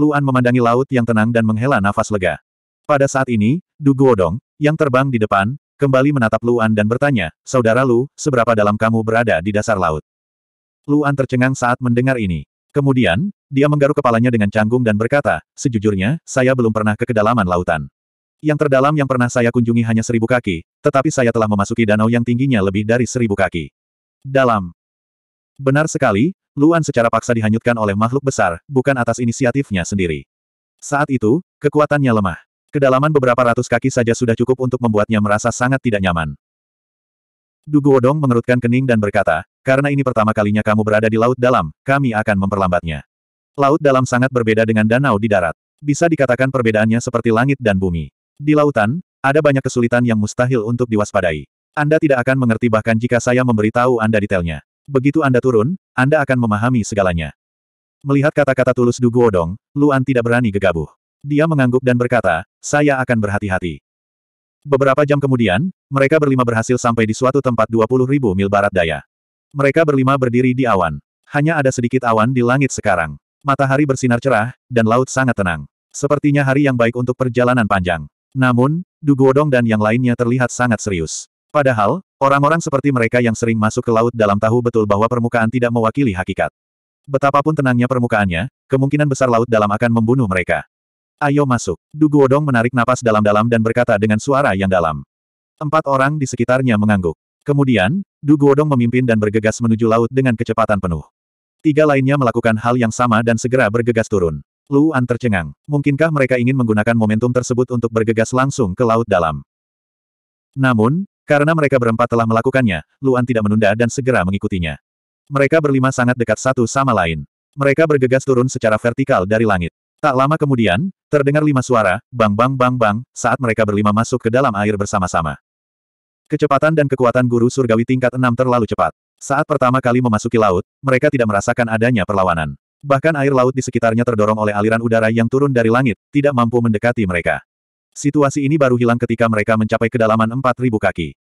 Luan memandangi laut yang tenang dan menghela nafas lega. Pada saat ini, Duguodong, yang terbang di depan, kembali menatap Luan dan bertanya, Saudara Lu, seberapa dalam kamu berada di dasar laut? Luan tercengang saat mendengar ini. Kemudian, dia menggaruk kepalanya dengan canggung dan berkata, sejujurnya, saya belum pernah ke kedalaman lautan. Yang terdalam yang pernah saya kunjungi hanya seribu kaki, tetapi saya telah memasuki danau yang tingginya lebih dari seribu kaki. Dalam. Benar sekali, Luan secara paksa dihanyutkan oleh makhluk besar, bukan atas inisiatifnya sendiri. Saat itu, kekuatannya lemah. Kedalaman beberapa ratus kaki saja sudah cukup untuk membuatnya merasa sangat tidak nyaman. Dugu Wodong mengerutkan kening dan berkata, karena ini pertama kalinya kamu berada di laut dalam, kami akan memperlambatnya. Laut dalam sangat berbeda dengan danau di darat. Bisa dikatakan perbedaannya seperti langit dan bumi. Di lautan, ada banyak kesulitan yang mustahil untuk diwaspadai. Anda tidak akan mengerti bahkan jika saya memberitahu Anda detailnya. Begitu Anda turun, Anda akan memahami segalanya. Melihat kata-kata tulus Dugu Wodong, Luan tidak berani gegabah. Dia mengangguk dan berkata, saya akan berhati-hati. Beberapa jam kemudian, mereka berlima berhasil sampai di suatu tempat 20.000 mil barat daya. Mereka berlima berdiri di awan. Hanya ada sedikit awan di langit sekarang. Matahari bersinar cerah, dan laut sangat tenang. Sepertinya hari yang baik untuk perjalanan panjang. Namun, Duguodong dan yang lainnya terlihat sangat serius. Padahal, orang-orang seperti mereka yang sering masuk ke laut dalam tahu betul bahwa permukaan tidak mewakili hakikat. Betapapun tenangnya permukaannya, kemungkinan besar laut dalam akan membunuh mereka. Ayo masuk. Duguodong Guodong menarik napas dalam-dalam dan berkata dengan suara yang dalam. Empat orang di sekitarnya mengangguk. Kemudian, Duguodong Guodong memimpin dan bergegas menuju laut dengan kecepatan penuh. Tiga lainnya melakukan hal yang sama dan segera bergegas turun. Luan tercengang. Mungkinkah mereka ingin menggunakan momentum tersebut untuk bergegas langsung ke laut dalam? Namun, karena mereka berempat telah melakukannya, Luan tidak menunda dan segera mengikutinya. Mereka berlima sangat dekat satu sama lain. Mereka bergegas turun secara vertikal dari langit. Tak lama kemudian, terdengar lima suara, bang-bang-bang-bang, saat mereka berlima masuk ke dalam air bersama-sama. Kecepatan dan kekuatan guru surgawi tingkat enam terlalu cepat. Saat pertama kali memasuki laut, mereka tidak merasakan adanya perlawanan. Bahkan air laut di sekitarnya terdorong oleh aliran udara yang turun dari langit, tidak mampu mendekati mereka. Situasi ini baru hilang ketika mereka mencapai kedalaman 4.000 kaki.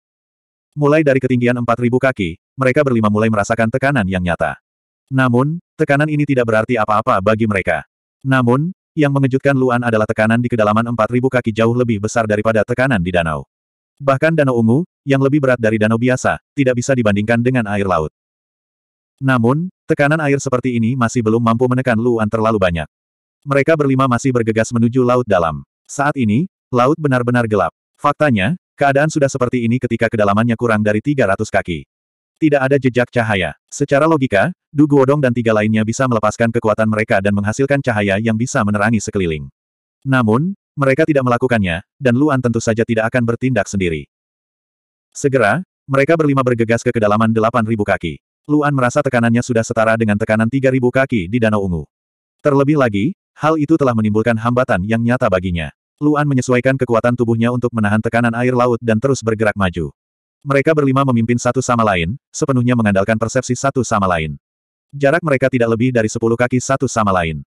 Mulai dari ketinggian 4.000 kaki, mereka berlima mulai merasakan tekanan yang nyata. Namun, tekanan ini tidak berarti apa-apa bagi mereka. Namun, yang mengejutkan Luan adalah tekanan di kedalaman 4.000 kaki jauh lebih besar daripada tekanan di danau. Bahkan danau ungu, yang lebih berat dari danau biasa, tidak bisa dibandingkan dengan air laut. Namun, tekanan air seperti ini masih belum mampu menekan Luan terlalu banyak. Mereka berlima masih bergegas menuju laut dalam. Saat ini, laut benar-benar gelap. Faktanya, keadaan sudah seperti ini ketika kedalamannya kurang dari 300 kaki. Tidak ada jejak cahaya. Secara logika, Du Guodong dan tiga lainnya bisa melepaskan kekuatan mereka dan menghasilkan cahaya yang bisa menerangi sekeliling. Namun, mereka tidak melakukannya, dan Luan tentu saja tidak akan bertindak sendiri. Segera, mereka berlima bergegas ke kedalaman 8.000 kaki. Luan merasa tekanannya sudah setara dengan tekanan 3.000 kaki di Danau Ungu. Terlebih lagi, hal itu telah menimbulkan hambatan yang nyata baginya. Luan menyesuaikan kekuatan tubuhnya untuk menahan tekanan air laut dan terus bergerak maju. Mereka berlima memimpin satu sama lain, sepenuhnya mengandalkan persepsi satu sama lain. Jarak mereka tidak lebih dari sepuluh kaki satu sama lain.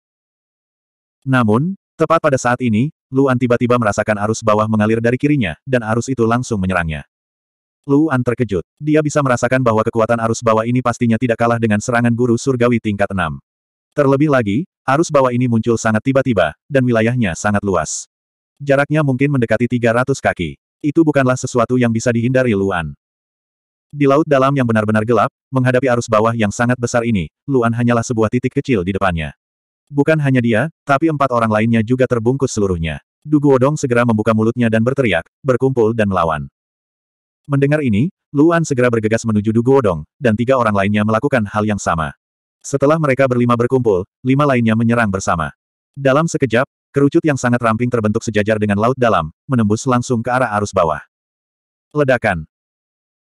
Namun, tepat pada saat ini, Luan tiba-tiba merasakan arus bawah mengalir dari kirinya, dan arus itu langsung menyerangnya. Luan terkejut. Dia bisa merasakan bahwa kekuatan arus bawah ini pastinya tidak kalah dengan serangan guru surgawi tingkat enam. Terlebih lagi, arus bawah ini muncul sangat tiba-tiba, dan wilayahnya sangat luas. Jaraknya mungkin mendekati 300 kaki. Itu bukanlah sesuatu yang bisa dihindari Luan. Di laut dalam yang benar-benar gelap, menghadapi arus bawah yang sangat besar ini, Luan hanyalah sebuah titik kecil di depannya. Bukan hanya dia, tapi empat orang lainnya juga terbungkus seluruhnya. Duguodong segera membuka mulutnya dan berteriak, berkumpul dan melawan. Mendengar ini, Luan segera bergegas menuju Duguodong, dan tiga orang lainnya melakukan hal yang sama. Setelah mereka berlima berkumpul, lima lainnya menyerang bersama. Dalam sekejap, Kerucut yang sangat ramping terbentuk sejajar dengan laut dalam, menembus langsung ke arah arus bawah. Ledakan.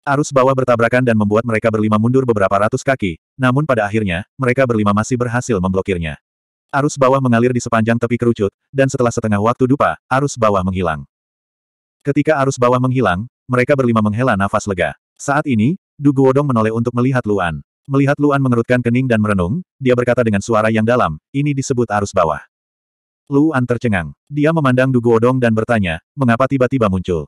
Arus bawah bertabrakan dan membuat mereka berlima mundur beberapa ratus kaki, namun pada akhirnya, mereka berlima masih berhasil memblokirnya. Arus bawah mengalir di sepanjang tepi kerucut, dan setelah setengah waktu dupa, arus bawah menghilang. Ketika arus bawah menghilang, mereka berlima menghela nafas lega. Saat ini, Du Guodong menoleh untuk melihat Luan. Melihat Luan mengerutkan kening dan merenung, dia berkata dengan suara yang dalam, ini disebut arus bawah. Luan tercengang. Dia memandang Duguodong dan bertanya, mengapa tiba-tiba muncul?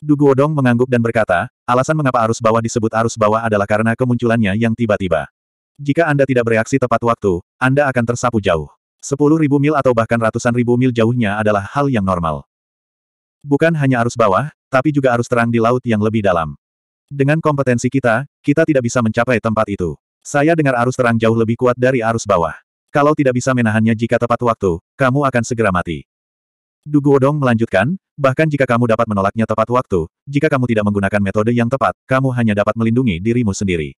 Duguodong mengangguk dan berkata, alasan mengapa arus bawah disebut arus bawah adalah karena kemunculannya yang tiba-tiba. Jika Anda tidak bereaksi tepat waktu, Anda akan tersapu jauh. Sepuluh ribu mil atau bahkan ratusan ribu mil jauhnya adalah hal yang normal. Bukan hanya arus bawah, tapi juga arus terang di laut yang lebih dalam. Dengan kompetensi kita, kita tidak bisa mencapai tempat itu. Saya dengar arus terang jauh lebih kuat dari arus bawah. Kalau tidak bisa menahannya jika tepat waktu, kamu akan segera mati. Duguodong melanjutkan, bahkan jika kamu dapat menolaknya tepat waktu, jika kamu tidak menggunakan metode yang tepat, kamu hanya dapat melindungi dirimu sendiri.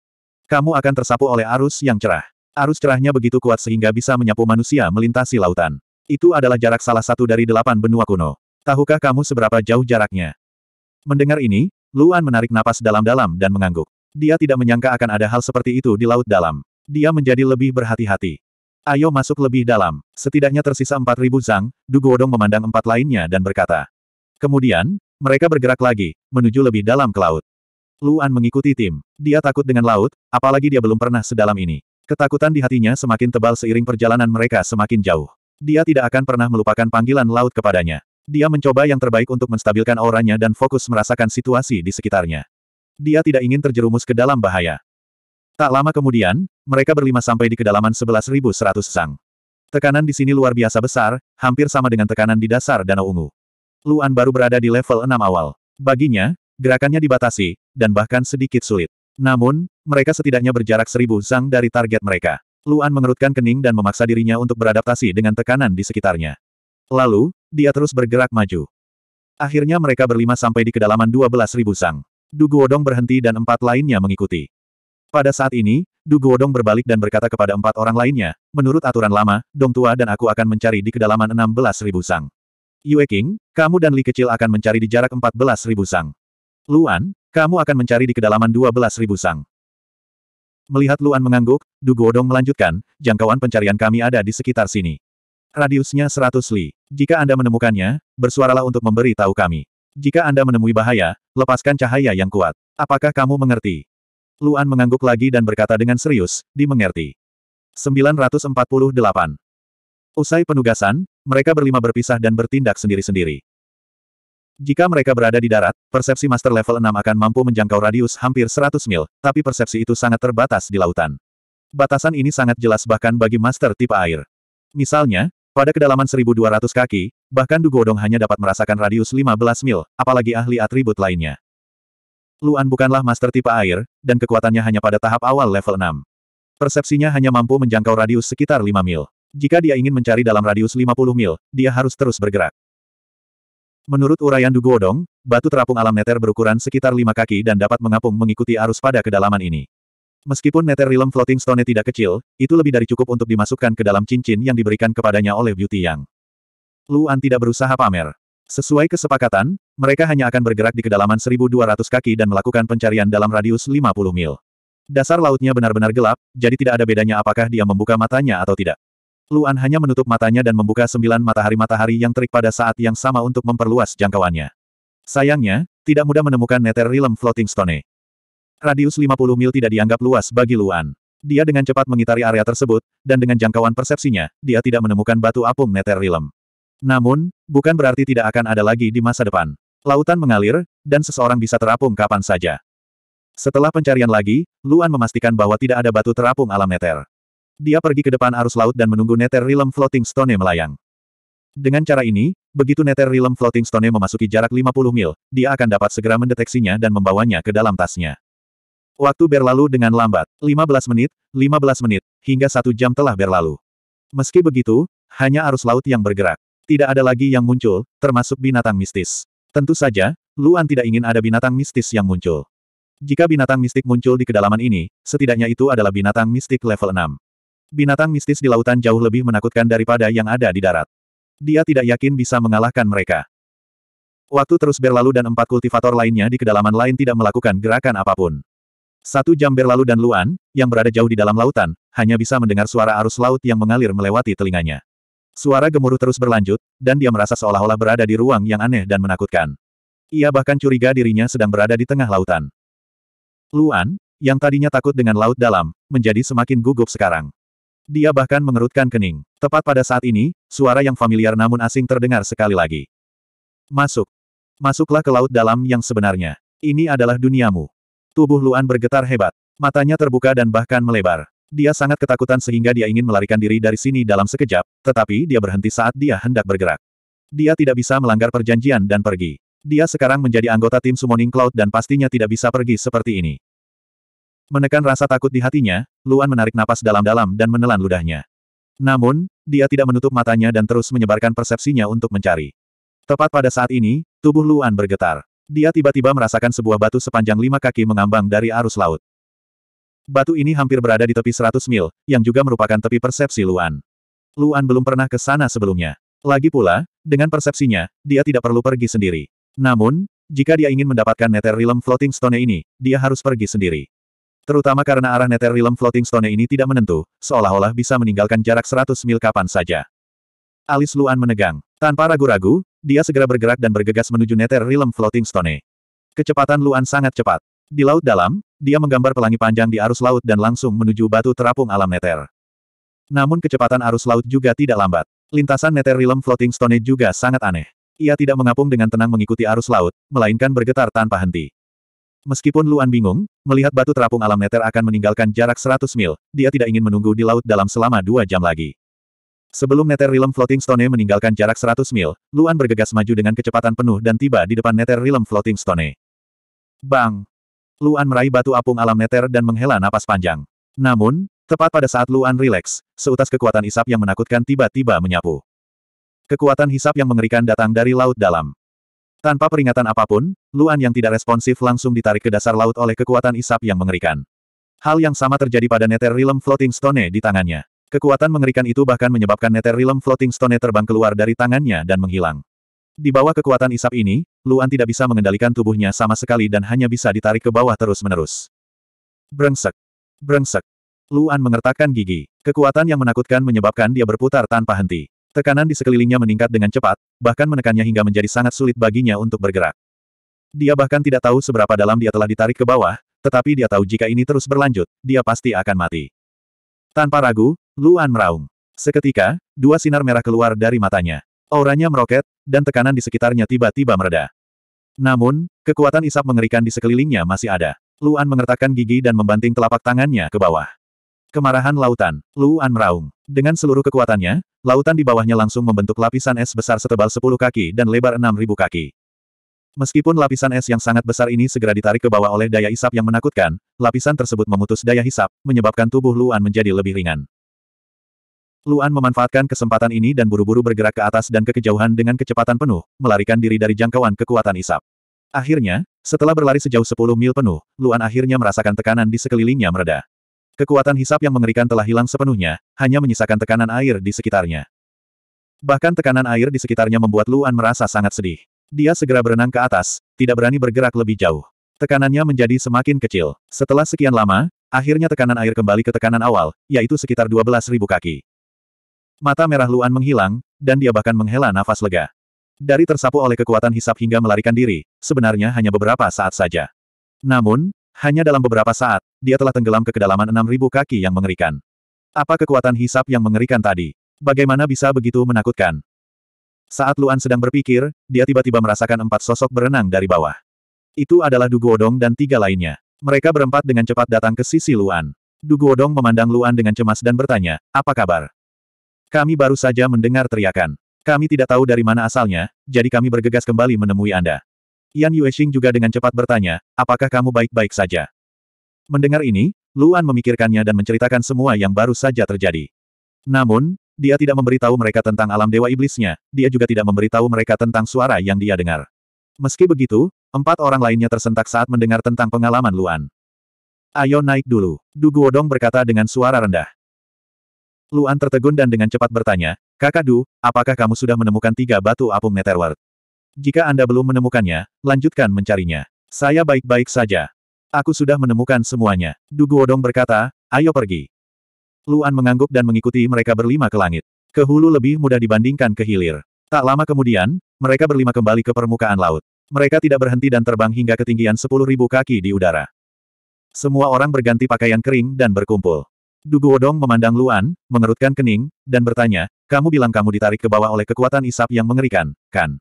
Kamu akan tersapu oleh arus yang cerah. Arus cerahnya begitu kuat sehingga bisa menyapu manusia melintasi lautan. Itu adalah jarak salah satu dari delapan benua kuno. Tahukah kamu seberapa jauh jaraknya? Mendengar ini, Luan menarik napas dalam-dalam dan mengangguk. Dia tidak menyangka akan ada hal seperti itu di Laut Dalam. Dia menjadi lebih berhati-hati. Ayo masuk lebih dalam. Setidaknya tersisa 4.000 zang, Duguodong memandang empat lainnya dan berkata. Kemudian, mereka bergerak lagi, menuju lebih dalam ke laut. Luan mengikuti tim. Dia takut dengan laut, apalagi dia belum pernah sedalam ini. Ketakutan di hatinya semakin tebal seiring perjalanan mereka semakin jauh. Dia tidak akan pernah melupakan panggilan laut kepadanya. Dia mencoba yang terbaik untuk menstabilkan auranya dan fokus merasakan situasi di sekitarnya. Dia tidak ingin terjerumus ke dalam bahaya. Tak lama kemudian, mereka berlima sampai di kedalaman 11.100 sang. Tekanan di sini luar biasa besar, hampir sama dengan tekanan di dasar Danau Ungu. Luan baru berada di level 6 awal. Baginya, gerakannya dibatasi, dan bahkan sedikit sulit. Namun, mereka setidaknya berjarak 1.000 sang dari target mereka. Luan mengerutkan kening dan memaksa dirinya untuk beradaptasi dengan tekanan di sekitarnya. Lalu, dia terus bergerak maju. Akhirnya mereka berlima sampai di kedalaman 12.000 sang. Duguodong berhenti dan empat lainnya mengikuti. Pada saat ini, Du Guodong berbalik dan berkata kepada empat orang lainnya, menurut aturan lama, Dong Tua dan aku akan mencari di kedalaman 16.000 sang. Yue King, kamu dan Li Kecil akan mencari di jarak 14.000 sang. Luan, kamu akan mencari di kedalaman 12.000 sang. Melihat Luan mengangguk, Du Guodong melanjutkan, jangkauan pencarian kami ada di sekitar sini. Radiusnya 100 li. Jika Anda menemukannya, bersuaralah untuk memberi tahu kami. Jika Anda menemui bahaya, lepaskan cahaya yang kuat. Apakah kamu mengerti? Luan mengangguk lagi dan berkata dengan serius, dimengerti. 948. Usai penugasan, mereka berlima berpisah dan bertindak sendiri-sendiri. Jika mereka berada di darat, persepsi master level 6 akan mampu menjangkau radius hampir 100 mil, tapi persepsi itu sangat terbatas di lautan. Batasan ini sangat jelas bahkan bagi master tipe air. Misalnya, pada kedalaman 1200 kaki, bahkan Dugodong hanya dapat merasakan radius 15 mil, apalagi ahli atribut lainnya. Luan bukanlah master tipe air, dan kekuatannya hanya pada tahap awal level 6. Persepsinya hanya mampu menjangkau radius sekitar 5 mil. Jika dia ingin mencari dalam radius 50 mil, dia harus terus bergerak. Menurut uraian Duguodong, batu terapung alam neter berukuran sekitar 5 kaki dan dapat mengapung mengikuti arus pada kedalaman ini. Meskipun neter realm floating stone tidak kecil, itu lebih dari cukup untuk dimasukkan ke dalam cincin yang diberikan kepadanya oleh Beauty Yang. Luan tidak berusaha pamer. Sesuai kesepakatan, mereka hanya akan bergerak di kedalaman 1200 kaki dan melakukan pencarian dalam radius 50 mil. Dasar lautnya benar-benar gelap, jadi tidak ada bedanya apakah dia membuka matanya atau tidak. Luan hanya menutup matanya dan membuka sembilan matahari-matahari yang terik pada saat yang sama untuk memperluas jangkauannya. Sayangnya, tidak mudah menemukan Realm Floating Stone. Radius 50 mil tidak dianggap luas bagi Luan. Dia dengan cepat mengitari area tersebut, dan dengan jangkauan persepsinya, dia tidak menemukan batu apung Realm. Namun, bukan berarti tidak akan ada lagi di masa depan. Lautan mengalir, dan seseorang bisa terapung kapan saja. Setelah pencarian lagi, Luan memastikan bahwa tidak ada batu terapung alam Nether. Dia pergi ke depan arus laut dan menunggu Nether Realm Floating Stone melayang. Dengan cara ini, begitu Nether Realm Floating Stone memasuki jarak 50 mil, dia akan dapat segera mendeteksinya dan membawanya ke dalam tasnya. Waktu berlalu dengan lambat, 15 menit, 15 menit, hingga satu jam telah berlalu. Meski begitu, hanya arus laut yang bergerak. Tidak ada lagi yang muncul, termasuk binatang mistis. Tentu saja, Luan tidak ingin ada binatang mistis yang muncul. Jika binatang mistik muncul di kedalaman ini, setidaknya itu adalah binatang mistik level 6. Binatang mistis di lautan jauh lebih menakutkan daripada yang ada di darat. Dia tidak yakin bisa mengalahkan mereka. Waktu terus berlalu dan empat kultivator lainnya di kedalaman lain tidak melakukan gerakan apapun. Satu jam berlalu dan Luan, yang berada jauh di dalam lautan, hanya bisa mendengar suara arus laut yang mengalir melewati telinganya. Suara gemuruh terus berlanjut, dan dia merasa seolah-olah berada di ruang yang aneh dan menakutkan. Ia bahkan curiga dirinya sedang berada di tengah lautan. Luan, yang tadinya takut dengan laut dalam, menjadi semakin gugup sekarang. Dia bahkan mengerutkan kening. Tepat pada saat ini, suara yang familiar namun asing terdengar sekali lagi. Masuk. Masuklah ke laut dalam yang sebenarnya. Ini adalah duniamu. Tubuh Luan bergetar hebat. Matanya terbuka dan bahkan melebar. Dia sangat ketakutan sehingga dia ingin melarikan diri dari sini dalam sekejap, tetapi dia berhenti saat dia hendak bergerak. Dia tidak bisa melanggar perjanjian dan pergi. Dia sekarang menjadi anggota tim Summoning Cloud dan pastinya tidak bisa pergi seperti ini. Menekan rasa takut di hatinya, Luan menarik napas dalam-dalam dan menelan ludahnya. Namun, dia tidak menutup matanya dan terus menyebarkan persepsinya untuk mencari. Tepat pada saat ini, tubuh Luan bergetar. Dia tiba-tiba merasakan sebuah batu sepanjang lima kaki mengambang dari arus laut. Batu ini hampir berada di tepi 100 mil, yang juga merupakan tepi persepsi Luan. Luan belum pernah ke sana sebelumnya. Lagi pula, dengan persepsinya, dia tidak perlu pergi sendiri. Namun, jika dia ingin mendapatkan Realm Floating Stone ini, dia harus pergi sendiri. Terutama karena arah Realm Floating Stone ini tidak menentu, seolah-olah bisa meninggalkan jarak 100 mil kapan saja. Alis Luan menegang. Tanpa ragu-ragu, dia segera bergerak dan bergegas menuju Realm Floating Stone. Kecepatan Luan sangat cepat. Di laut dalam, dia menggambar pelangi panjang di arus laut dan langsung menuju batu terapung alam neter. Namun kecepatan arus laut juga tidak lambat. Lintasan neter realm floating stone juga sangat aneh. Ia tidak mengapung dengan tenang mengikuti arus laut, melainkan bergetar tanpa henti. Meskipun Luan bingung, melihat batu terapung alam neter akan meninggalkan jarak 100 mil, dia tidak ingin menunggu di laut dalam selama dua jam lagi. Sebelum Nether Realm Floating Stone meninggalkan jarak 100 mil, Luan bergegas maju dengan kecepatan penuh dan tiba di depan Nether Realm Floating Stone. Bang! Luan meraih batu apung alam neter dan menghela napas panjang. Namun, tepat pada saat Luan rileks, seutas kekuatan hisap yang menakutkan tiba-tiba menyapu. Kekuatan hisap yang mengerikan datang dari laut dalam. Tanpa peringatan apapun, Luan yang tidak responsif langsung ditarik ke dasar laut oleh kekuatan hisap yang mengerikan. Hal yang sama terjadi pada Nether Realm Floating Stone di tangannya. Kekuatan mengerikan itu bahkan menyebabkan Nether Realm Floating Stone terbang keluar dari tangannya dan menghilang. Di bawah kekuatan isap ini, Luan tidak bisa mengendalikan tubuhnya sama sekali dan hanya bisa ditarik ke bawah terus-menerus. Brengsek. Brengsek. Luan mengertakkan gigi. Kekuatan yang menakutkan menyebabkan dia berputar tanpa henti. Tekanan di sekelilingnya meningkat dengan cepat, bahkan menekannya hingga menjadi sangat sulit baginya untuk bergerak. Dia bahkan tidak tahu seberapa dalam dia telah ditarik ke bawah, tetapi dia tahu jika ini terus berlanjut, dia pasti akan mati. Tanpa ragu, Luan meraung. Seketika, dua sinar merah keluar dari matanya. Auranya meroket, dan tekanan di sekitarnya tiba-tiba mereda. Namun, kekuatan isap mengerikan di sekelilingnya masih ada. Luan mengertakkan gigi dan membanting telapak tangannya ke bawah. Kemarahan lautan, Luan meraung. Dengan seluruh kekuatannya, lautan di bawahnya langsung membentuk lapisan es besar setebal 10 kaki dan lebar 6.000 kaki. Meskipun lapisan es yang sangat besar ini segera ditarik ke bawah oleh daya isap yang menakutkan, lapisan tersebut memutus daya hisap, menyebabkan tubuh Luan menjadi lebih ringan. Luan memanfaatkan kesempatan ini dan buru-buru bergerak ke atas dan ke kejauhan dengan kecepatan penuh, melarikan diri dari jangkauan kekuatan isap. Akhirnya, setelah berlari sejauh 10 mil penuh, Luan akhirnya merasakan tekanan di sekelilingnya mereda. Kekuatan hisap yang mengerikan telah hilang sepenuhnya, hanya menyisakan tekanan air di sekitarnya. Bahkan tekanan air di sekitarnya membuat Luan merasa sangat sedih. Dia segera berenang ke atas, tidak berani bergerak lebih jauh. Tekanannya menjadi semakin kecil. Setelah sekian lama, akhirnya tekanan air kembali ke tekanan awal, yaitu sekitar 12.000 kaki. Mata merah Luan menghilang, dan dia bahkan menghela nafas lega. Dari tersapu oleh kekuatan hisap hingga melarikan diri, sebenarnya hanya beberapa saat saja. Namun, hanya dalam beberapa saat, dia telah tenggelam ke kedalaman 6.000 kaki yang mengerikan. Apa kekuatan hisap yang mengerikan tadi? Bagaimana bisa begitu menakutkan? Saat Luan sedang berpikir, dia tiba-tiba merasakan empat sosok berenang dari bawah. Itu adalah Duguodong dan tiga lainnya. Mereka berempat dengan cepat datang ke sisi Luan. Duguodong memandang Luan dengan cemas dan bertanya, apa kabar? Kami baru saja mendengar teriakan. Kami tidak tahu dari mana asalnya, jadi kami bergegas kembali menemui Anda. Yan Yuexing juga dengan cepat bertanya, apakah kamu baik-baik saja? Mendengar ini, Luan memikirkannya dan menceritakan semua yang baru saja terjadi. Namun, dia tidak memberitahu mereka tentang alam dewa iblisnya, dia juga tidak memberitahu mereka tentang suara yang dia dengar. Meski begitu, empat orang lainnya tersentak saat mendengar tentang pengalaman Luan. Ayo naik dulu, Du Guodong berkata dengan suara rendah. Luan tertegun dan dengan cepat bertanya, Kakak Du, apakah kamu sudah menemukan tiga batu apung Netherworld? Jika Anda belum menemukannya, lanjutkan mencarinya. Saya baik-baik saja. Aku sudah menemukan semuanya. Du Guodong berkata, ayo pergi. Luan mengangguk dan mengikuti mereka berlima ke langit. Ke hulu lebih mudah dibandingkan ke hilir. Tak lama kemudian, mereka berlima kembali ke permukaan laut. Mereka tidak berhenti dan terbang hingga ketinggian 10.000 kaki di udara. Semua orang berganti pakaian kering dan berkumpul. Dugu Wodong memandang Luan, mengerutkan kening, dan bertanya, kamu bilang kamu ditarik ke bawah oleh kekuatan isap yang mengerikan, kan?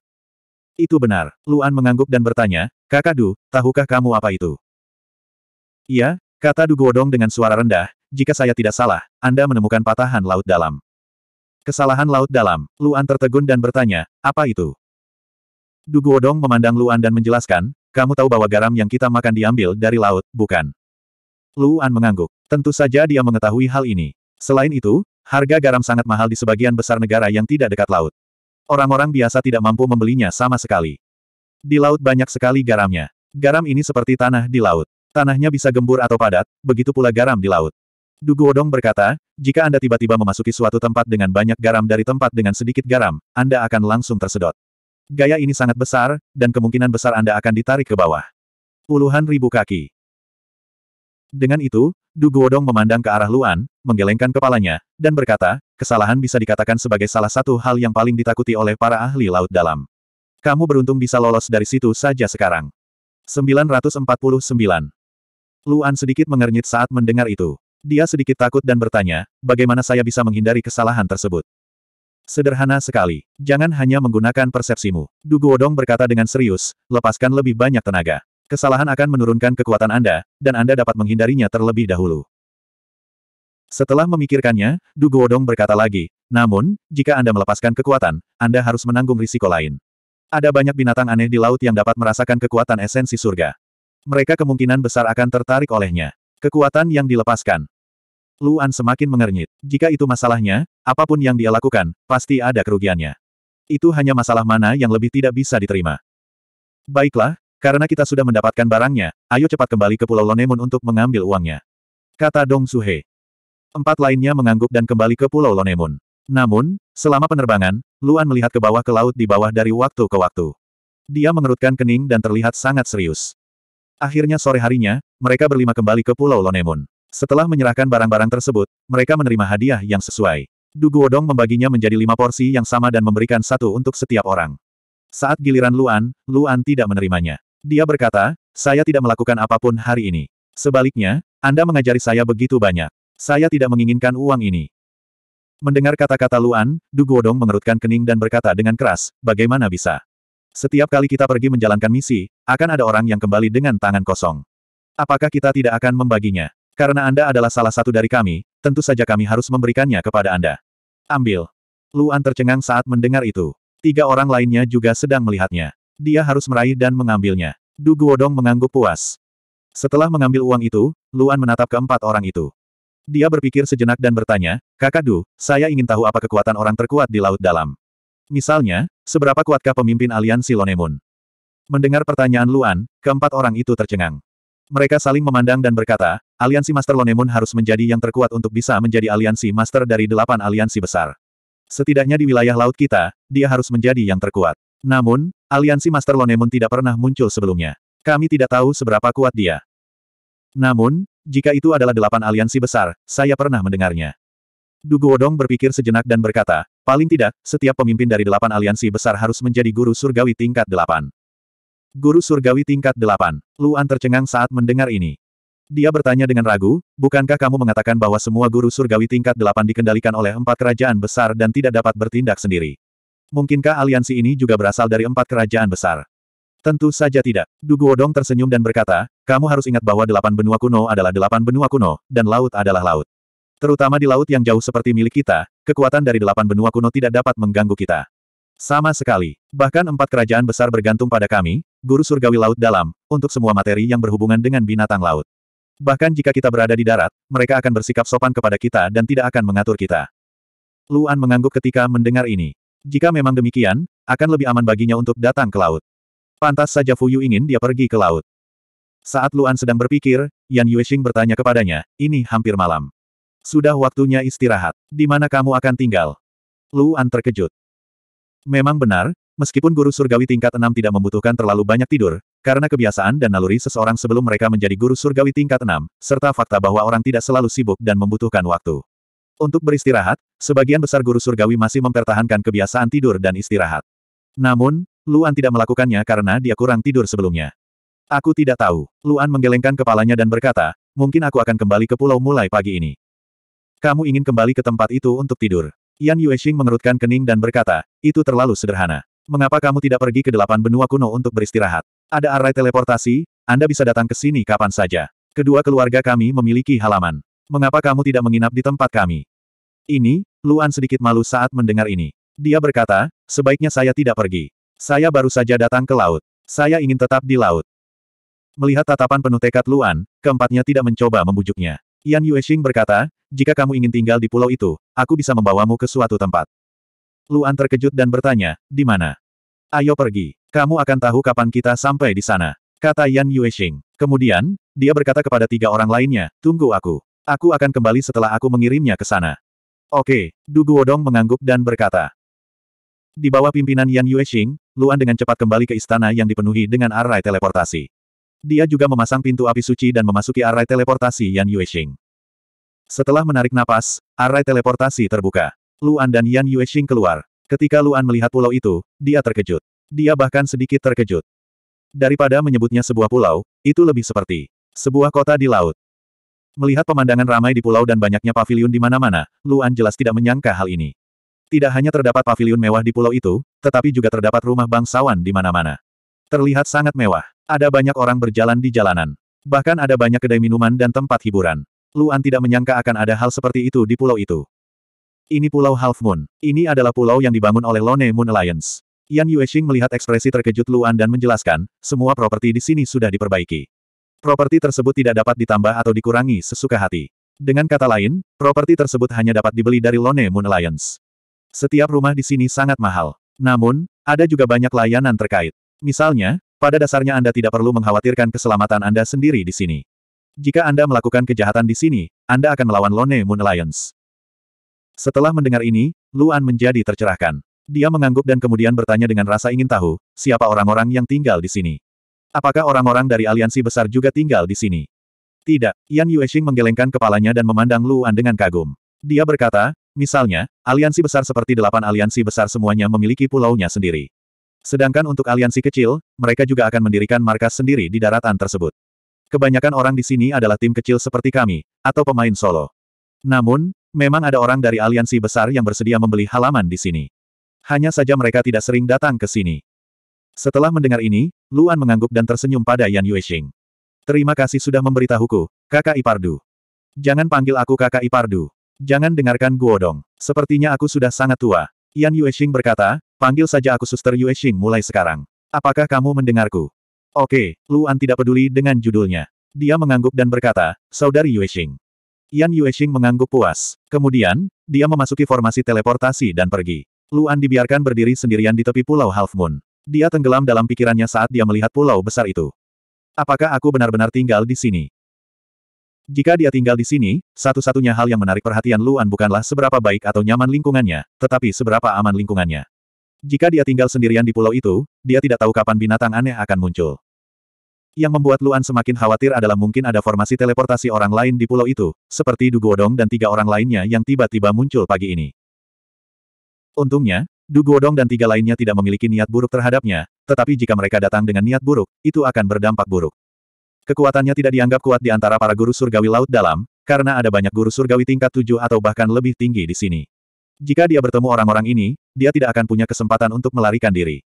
Itu benar. Luan mengangguk dan bertanya, Kakak Du, tahukah kamu apa itu? Iya, kata Dugu Wodong dengan suara rendah, jika saya tidak salah, Anda menemukan patahan laut dalam. Kesalahan laut dalam, Luan tertegun dan bertanya, apa itu? Dugu Wodong memandang Luan dan menjelaskan, kamu tahu bahwa garam yang kita makan diambil dari laut, bukan? Luan mengangguk. Tentu saja dia mengetahui hal ini. Selain itu, harga garam sangat mahal di sebagian besar negara yang tidak dekat laut. Orang-orang biasa tidak mampu membelinya sama sekali. Di laut banyak sekali garamnya. Garam ini seperti tanah di laut. Tanahnya bisa gembur atau padat, begitu pula garam di laut. Duguodong berkata, jika Anda tiba-tiba memasuki suatu tempat dengan banyak garam dari tempat dengan sedikit garam, Anda akan langsung tersedot. Gaya ini sangat besar, dan kemungkinan besar Anda akan ditarik ke bawah. Puluhan ribu kaki. Dengan itu, Du Guodong memandang ke arah Luan, menggelengkan kepalanya, dan berkata, kesalahan bisa dikatakan sebagai salah satu hal yang paling ditakuti oleh para ahli laut dalam. Kamu beruntung bisa lolos dari situ saja sekarang. 949. Luan sedikit mengernyit saat mendengar itu. Dia sedikit takut dan bertanya, bagaimana saya bisa menghindari kesalahan tersebut? Sederhana sekali. Jangan hanya menggunakan persepsimu. Du Guodong berkata dengan serius, lepaskan lebih banyak tenaga. Kesalahan akan menurunkan kekuatan Anda, dan Anda dapat menghindarinya terlebih dahulu. Setelah memikirkannya, Du Guodong berkata lagi, namun, jika Anda melepaskan kekuatan, Anda harus menanggung risiko lain. Ada banyak binatang aneh di laut yang dapat merasakan kekuatan esensi surga. Mereka kemungkinan besar akan tertarik olehnya. Kekuatan yang dilepaskan. Luan semakin mengernyit. Jika itu masalahnya, apapun yang dia lakukan, pasti ada kerugiannya. Itu hanya masalah mana yang lebih tidak bisa diterima. Baiklah, karena kita sudah mendapatkan barangnya, ayo cepat kembali ke Pulau Lonemon untuk mengambil uangnya. Kata Dong Suhe. Empat lainnya mengangguk dan kembali ke Pulau Lonemon. Namun, selama penerbangan, Luan melihat ke bawah ke laut di bawah dari waktu ke waktu. Dia mengerutkan kening dan terlihat sangat serius. Akhirnya sore harinya, mereka berlima kembali ke Pulau Lonemon. Setelah menyerahkan barang-barang tersebut, mereka menerima hadiah yang sesuai. Duguodong membaginya menjadi lima porsi yang sama dan memberikan satu untuk setiap orang. Saat giliran Luan, Luan tidak menerimanya. Dia berkata, saya tidak melakukan apapun hari ini. Sebaliknya, Anda mengajari saya begitu banyak. Saya tidak menginginkan uang ini. Mendengar kata-kata Luan, Du Guodong mengerutkan kening dan berkata dengan keras, bagaimana bisa? Setiap kali kita pergi menjalankan misi, akan ada orang yang kembali dengan tangan kosong. Apakah kita tidak akan membaginya? Karena Anda adalah salah satu dari kami, tentu saja kami harus memberikannya kepada Anda. Ambil. Luan tercengang saat mendengar itu. Tiga orang lainnya juga sedang melihatnya. Dia harus meraih dan mengambilnya. Du Guodong mengangguk puas. Setelah mengambil uang itu, Luan menatap keempat orang itu. Dia berpikir sejenak dan bertanya, Kakak Du, saya ingin tahu apa kekuatan orang terkuat di Laut Dalam. Misalnya, seberapa kuatkah pemimpin aliansi Lonemun? Mendengar pertanyaan Luan, keempat orang itu tercengang. Mereka saling memandang dan berkata, aliansi Master Lonemun harus menjadi yang terkuat untuk bisa menjadi aliansi Master dari delapan aliansi besar. Setidaknya di wilayah laut kita, dia harus menjadi yang terkuat. Namun, aliansi Master Lonemon tidak pernah muncul sebelumnya. Kami tidak tahu seberapa kuat dia. Namun, jika itu adalah delapan aliansi besar, saya pernah mendengarnya. Duguodong berpikir sejenak dan berkata, paling tidak, setiap pemimpin dari delapan aliansi besar harus menjadi guru surgawi tingkat delapan. Guru surgawi tingkat delapan, Luan tercengang saat mendengar ini. Dia bertanya dengan ragu, bukankah kamu mengatakan bahwa semua guru surgawi tingkat delapan dikendalikan oleh empat kerajaan besar dan tidak dapat bertindak sendiri? Mungkinkah aliansi ini juga berasal dari empat kerajaan besar? Tentu saja tidak. Dugu Odong tersenyum dan berkata, kamu harus ingat bahwa delapan benua kuno adalah delapan benua kuno, dan laut adalah laut. Terutama di laut yang jauh seperti milik kita, kekuatan dari delapan benua kuno tidak dapat mengganggu kita. Sama sekali. Bahkan empat kerajaan besar bergantung pada kami, guru surgawi laut dalam, untuk semua materi yang berhubungan dengan binatang laut. Bahkan jika kita berada di darat, mereka akan bersikap sopan kepada kita dan tidak akan mengatur kita. Luan mengangguk ketika mendengar ini. Jika memang demikian, akan lebih aman baginya untuk datang ke laut. Pantas saja Fu Yu ingin dia pergi ke laut. Saat Luan sedang berpikir, Yan Yuexing bertanya kepadanya, ini hampir malam. Sudah waktunya istirahat. Di mana kamu akan tinggal? Luan terkejut. Memang benar, meskipun guru surgawi tingkat 6 tidak membutuhkan terlalu banyak tidur, karena kebiasaan dan naluri seseorang sebelum mereka menjadi guru surgawi tingkat 6, serta fakta bahwa orang tidak selalu sibuk dan membutuhkan waktu. Untuk beristirahat, sebagian besar guru surgawi masih mempertahankan kebiasaan tidur dan istirahat. Namun, Luan tidak melakukannya karena dia kurang tidur sebelumnya. Aku tidak tahu. Luan menggelengkan kepalanya dan berkata, mungkin aku akan kembali ke pulau mulai pagi ini. Kamu ingin kembali ke tempat itu untuk tidur. Yan Yuexing mengerutkan kening dan berkata, itu terlalu sederhana. Mengapa kamu tidak pergi ke delapan benua kuno untuk beristirahat? Ada arai teleportasi, Anda bisa datang ke sini kapan saja. Kedua keluarga kami memiliki halaman. Mengapa kamu tidak menginap di tempat kami? Ini, Luan sedikit malu saat mendengar ini. Dia berkata, sebaiknya saya tidak pergi. Saya baru saja datang ke laut. Saya ingin tetap di laut. Melihat tatapan penuh tekad Luan, keempatnya tidak mencoba membujuknya. Yan Yuexing berkata, jika kamu ingin tinggal di pulau itu, aku bisa membawamu ke suatu tempat. Luan terkejut dan bertanya, di mana? Ayo pergi. Kamu akan tahu kapan kita sampai di sana. Kata Yan Yuexing. Kemudian, dia berkata kepada tiga orang lainnya, tunggu aku. Aku akan kembali setelah aku mengirimnya ke sana. Oke, Du Guodong mengangguk dan berkata. Di bawah pimpinan Yan Yuexing, Luan dengan cepat kembali ke istana yang dipenuhi dengan arai teleportasi. Dia juga memasang pintu api suci dan memasuki arai teleportasi Yan Yuexing. Setelah menarik napas, arai teleportasi terbuka. Luan dan Yan Yuexing keluar. Ketika Luan melihat pulau itu, dia terkejut. Dia bahkan sedikit terkejut. Daripada menyebutnya sebuah pulau, itu lebih seperti sebuah kota di laut. Melihat pemandangan ramai di pulau dan banyaknya paviliun di mana-mana, Luan jelas tidak menyangka hal ini. Tidak hanya terdapat paviliun mewah di pulau itu, tetapi juga terdapat rumah bangsawan di mana-mana. Terlihat sangat mewah. Ada banyak orang berjalan di jalanan. Bahkan ada banyak kedai minuman dan tempat hiburan. Luan tidak menyangka akan ada hal seperti itu di pulau itu. Ini pulau Half Moon. Ini adalah pulau yang dibangun oleh Lone Moon Alliance. Yan Yuexing melihat ekspresi terkejut Luan dan menjelaskan, semua properti di sini sudah diperbaiki. Properti tersebut tidak dapat ditambah atau dikurangi sesuka hati. Dengan kata lain, properti tersebut hanya dapat dibeli dari Lone Moon Alliance. Setiap rumah di sini sangat mahal. Namun, ada juga banyak layanan terkait. Misalnya, pada dasarnya Anda tidak perlu mengkhawatirkan keselamatan Anda sendiri di sini. Jika Anda melakukan kejahatan di sini, Anda akan melawan Lone Moon Alliance. Setelah mendengar ini, Luan menjadi tercerahkan. Dia mengangguk dan kemudian bertanya dengan rasa ingin tahu, siapa orang-orang yang tinggal di sini. Apakah orang-orang dari aliansi besar juga tinggal di sini? Tidak, Yan Yuexing menggelengkan kepalanya dan memandang Luan dengan kagum. Dia berkata, misalnya, aliansi besar seperti delapan aliansi besar semuanya memiliki pulaunya sendiri. Sedangkan untuk aliansi kecil, mereka juga akan mendirikan markas sendiri di daratan tersebut. Kebanyakan orang di sini adalah tim kecil seperti kami, atau pemain solo. Namun, memang ada orang dari aliansi besar yang bersedia membeli halaman di sini. Hanya saja mereka tidak sering datang ke sini. Setelah mendengar ini, Luan mengangguk dan tersenyum pada Yan Yuexing. Terima kasih sudah memberitahuku, kakak Ipardu. Jangan panggil aku kakak Ipardu. Jangan dengarkan Guodong. Sepertinya aku sudah sangat tua. Yan Yuexing berkata, panggil saja aku suster Yuexing mulai sekarang. Apakah kamu mendengarku? Oke, Luan tidak peduli dengan judulnya. Dia mengangguk dan berkata, saudari Yuexing. Yan Yuexing mengangguk puas. Kemudian, dia memasuki formasi teleportasi dan pergi. Luan dibiarkan berdiri sendirian di tepi pulau Half Moon. Dia tenggelam dalam pikirannya saat dia melihat pulau besar itu. Apakah aku benar-benar tinggal di sini? Jika dia tinggal di sini, satu-satunya hal yang menarik perhatian Luan bukanlah seberapa baik atau nyaman lingkungannya, tetapi seberapa aman lingkungannya. Jika dia tinggal sendirian di pulau itu, dia tidak tahu kapan binatang aneh akan muncul. Yang membuat Luan semakin khawatir adalah mungkin ada formasi teleportasi orang lain di pulau itu, seperti Duguodong dan tiga orang lainnya yang tiba-tiba muncul pagi ini. Untungnya, Du Guodong dan tiga lainnya tidak memiliki niat buruk terhadapnya, tetapi jika mereka datang dengan niat buruk, itu akan berdampak buruk. Kekuatannya tidak dianggap kuat di antara para guru surgawi laut dalam, karena ada banyak guru surgawi tingkat tujuh atau bahkan lebih tinggi di sini. Jika dia bertemu orang-orang ini, dia tidak akan punya kesempatan untuk melarikan diri.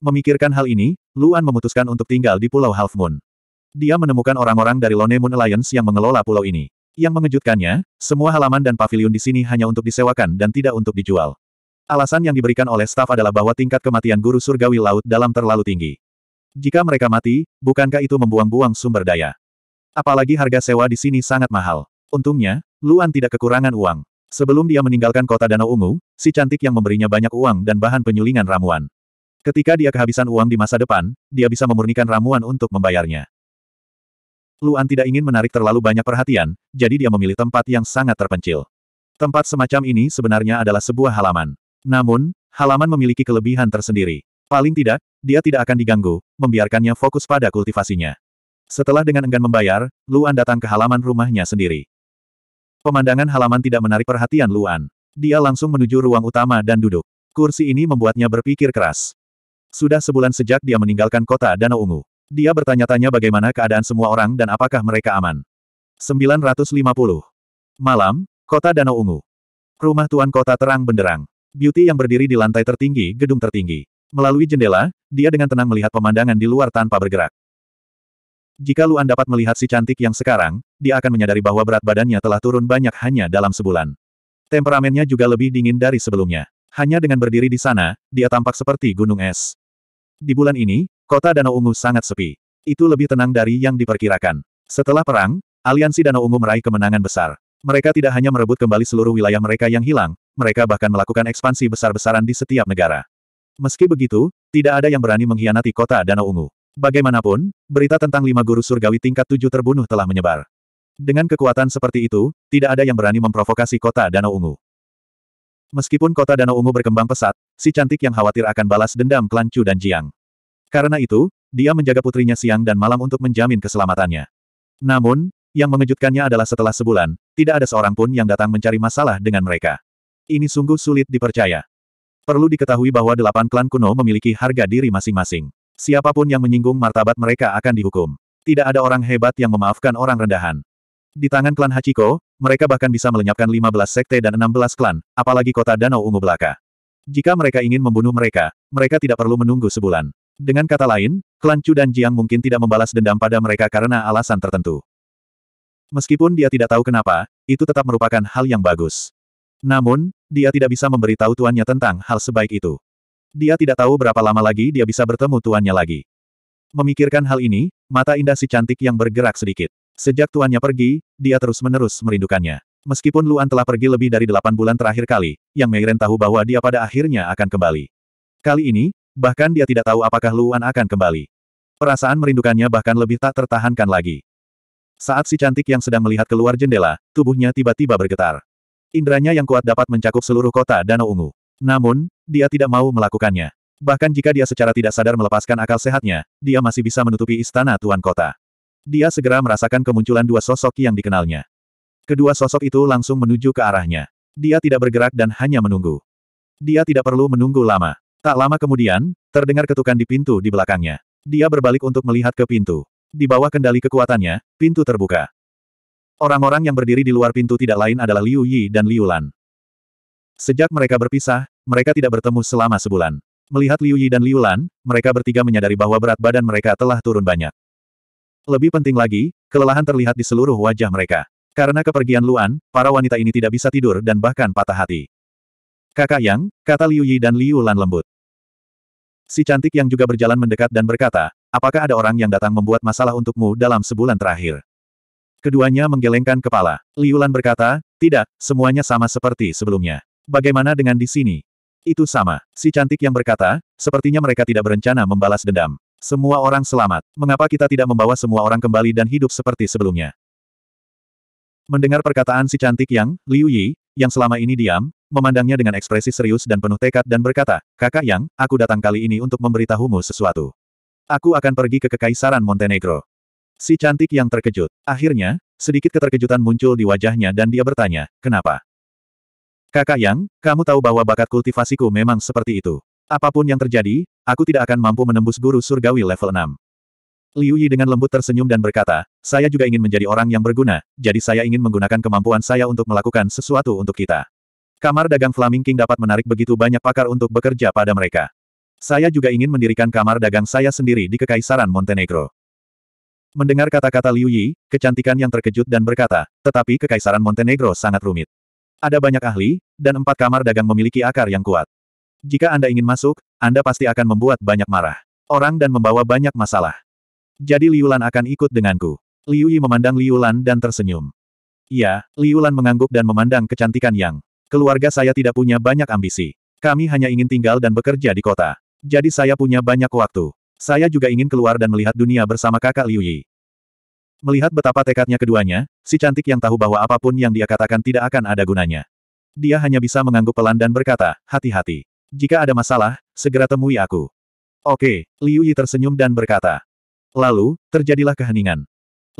Memikirkan hal ini, Luan memutuskan untuk tinggal di Pulau Half Moon. Dia menemukan orang-orang dari Lone Moon Alliance yang mengelola pulau ini. Yang mengejutkannya, semua halaman dan pavilion di sini hanya untuk disewakan dan tidak untuk dijual. Alasan yang diberikan oleh staf adalah bahwa tingkat kematian guru surgawi laut dalam terlalu tinggi. Jika mereka mati, bukankah itu membuang-buang sumber daya? Apalagi harga sewa di sini sangat mahal. Untungnya, Luan tidak kekurangan uang. Sebelum dia meninggalkan kota Danau Ungu, si cantik yang memberinya banyak uang dan bahan penyulingan ramuan. Ketika dia kehabisan uang di masa depan, dia bisa memurnikan ramuan untuk membayarnya. Luan tidak ingin menarik terlalu banyak perhatian, jadi dia memilih tempat yang sangat terpencil. Tempat semacam ini sebenarnya adalah sebuah halaman. Namun, halaman memiliki kelebihan tersendiri. Paling tidak, dia tidak akan diganggu, membiarkannya fokus pada kultivasinya. Setelah dengan enggan membayar, Luan datang ke halaman rumahnya sendiri. Pemandangan halaman tidak menarik perhatian Luan. Dia langsung menuju ruang utama dan duduk. Kursi ini membuatnya berpikir keras. Sudah sebulan sejak dia meninggalkan kota Danau Ungu. Dia bertanya-tanya bagaimana keadaan semua orang dan apakah mereka aman. 950. Malam, kota Danau Ungu. Rumah Tuan Kota terang benderang. Beauty yang berdiri di lantai tertinggi gedung tertinggi. Melalui jendela, dia dengan tenang melihat pemandangan di luar tanpa bergerak. Jika Luan dapat melihat si cantik yang sekarang, dia akan menyadari bahwa berat badannya telah turun banyak hanya dalam sebulan. Temperamennya juga lebih dingin dari sebelumnya. Hanya dengan berdiri di sana, dia tampak seperti gunung es. Di bulan ini, kota Danau Ungu sangat sepi. Itu lebih tenang dari yang diperkirakan. Setelah perang, aliansi Danau Ungu meraih kemenangan besar. Mereka tidak hanya merebut kembali seluruh wilayah mereka yang hilang, mereka bahkan melakukan ekspansi besar-besaran di setiap negara. Meski begitu, tidak ada yang berani mengkhianati kota Danau Ungu. Bagaimanapun, berita tentang lima guru surgawi tingkat tujuh terbunuh telah menyebar. Dengan kekuatan seperti itu, tidak ada yang berani memprovokasi kota Danau Ungu. Meskipun kota Danau Ungu berkembang pesat, si cantik yang khawatir akan balas dendam klan Chu dan Jiang. Karena itu, dia menjaga putrinya siang dan malam untuk menjamin keselamatannya. Namun, yang mengejutkannya adalah setelah sebulan, tidak ada seorang pun yang datang mencari masalah dengan mereka. Ini sungguh sulit dipercaya. Perlu diketahui bahwa delapan klan kuno memiliki harga diri masing-masing. Siapapun yang menyinggung martabat mereka akan dihukum. Tidak ada orang hebat yang memaafkan orang rendahan. Di tangan klan Hachiko, mereka bahkan bisa melenyapkan 15 sekte dan 16 klan, apalagi kota Danau Ungu Belaka. Jika mereka ingin membunuh mereka, mereka tidak perlu menunggu sebulan. Dengan kata lain, klan Chu dan Jiang mungkin tidak membalas dendam pada mereka karena alasan tertentu. Meskipun dia tidak tahu kenapa, itu tetap merupakan hal yang bagus. Namun, dia tidak bisa memberitahu tuannya tentang hal sebaik itu. Dia tidak tahu berapa lama lagi dia bisa bertemu tuannya lagi. Memikirkan hal ini, mata indah si cantik yang bergerak sedikit. Sejak tuannya pergi, dia terus-menerus merindukannya. Meskipun Luan telah pergi lebih dari delapan bulan terakhir kali, Yang Meiren tahu bahwa dia pada akhirnya akan kembali. Kali ini, bahkan dia tidak tahu apakah Luan akan kembali. Perasaan merindukannya bahkan lebih tak tertahankan lagi. Saat si cantik yang sedang melihat keluar jendela, tubuhnya tiba-tiba bergetar. Indranya yang kuat dapat mencakup seluruh kota Danau Ungu. Namun, dia tidak mau melakukannya. Bahkan jika dia secara tidak sadar melepaskan akal sehatnya, dia masih bisa menutupi istana tuan kota. Dia segera merasakan kemunculan dua sosok yang dikenalnya. Kedua sosok itu langsung menuju ke arahnya. Dia tidak bergerak dan hanya menunggu. Dia tidak perlu menunggu lama. Tak lama kemudian, terdengar ketukan di pintu di belakangnya. Dia berbalik untuk melihat ke pintu. Di bawah kendali kekuatannya, pintu terbuka. Orang-orang yang berdiri di luar pintu tidak lain adalah Liu Yi dan Liu Lan. Sejak mereka berpisah, mereka tidak bertemu selama sebulan. Melihat Liu Yi dan Liu Lan, mereka bertiga menyadari bahwa berat badan mereka telah turun banyak. Lebih penting lagi, kelelahan terlihat di seluruh wajah mereka. Karena kepergian Luan, para wanita ini tidak bisa tidur dan bahkan patah hati. Kakak Yang, kata Liu Yi dan Liu Lan lembut. Si cantik yang juga berjalan mendekat dan berkata, apakah ada orang yang datang membuat masalah untukmu dalam sebulan terakhir? Keduanya menggelengkan kepala. Liulan berkata, tidak, semuanya sama seperti sebelumnya. Bagaimana dengan di sini? Itu sama. Si cantik yang berkata, sepertinya mereka tidak berencana membalas dendam. Semua orang selamat. Mengapa kita tidak membawa semua orang kembali dan hidup seperti sebelumnya? Mendengar perkataan si cantik yang, Liu Yi, yang selama ini diam, memandangnya dengan ekspresi serius dan penuh tekad dan berkata, Kakak Yang, aku datang kali ini untuk memberitahumu sesuatu. Aku akan pergi ke Kekaisaran Montenegro. Si cantik yang terkejut. Akhirnya, sedikit keterkejutan muncul di wajahnya dan dia bertanya, kenapa? Kakak Yang, kamu tahu bahwa bakat kultivasiku memang seperti itu. Apapun yang terjadi, aku tidak akan mampu menembus guru surgawi level 6. Liu Yi dengan lembut tersenyum dan berkata, saya juga ingin menjadi orang yang berguna, jadi saya ingin menggunakan kemampuan saya untuk melakukan sesuatu untuk kita. Kamar dagang Flaming King dapat menarik begitu banyak pakar untuk bekerja pada mereka. Saya juga ingin mendirikan kamar dagang saya sendiri di Kekaisaran Montenegro. Mendengar kata-kata Liu Yi, kecantikan yang terkejut dan berkata, tetapi kekaisaran Montenegro sangat rumit. Ada banyak ahli, dan empat kamar dagang memiliki akar yang kuat. Jika Anda ingin masuk, Anda pasti akan membuat banyak marah. Orang dan membawa banyak masalah. Jadi Liu Lan akan ikut denganku. Liu Yi memandang Liu Lan dan tersenyum. "Ya, Liu Lan mengangguk dan memandang kecantikan yang. Keluarga saya tidak punya banyak ambisi. Kami hanya ingin tinggal dan bekerja di kota. Jadi saya punya banyak waktu. Saya juga ingin keluar dan melihat dunia bersama kakak Liu Yi. Melihat betapa tekadnya keduanya, si cantik yang tahu bahwa apapun yang dia katakan tidak akan ada gunanya. Dia hanya bisa mengangguk pelan dan berkata, hati-hati. Jika ada masalah, segera temui aku. Oke, Liu Yi tersenyum dan berkata. Lalu, terjadilah keheningan.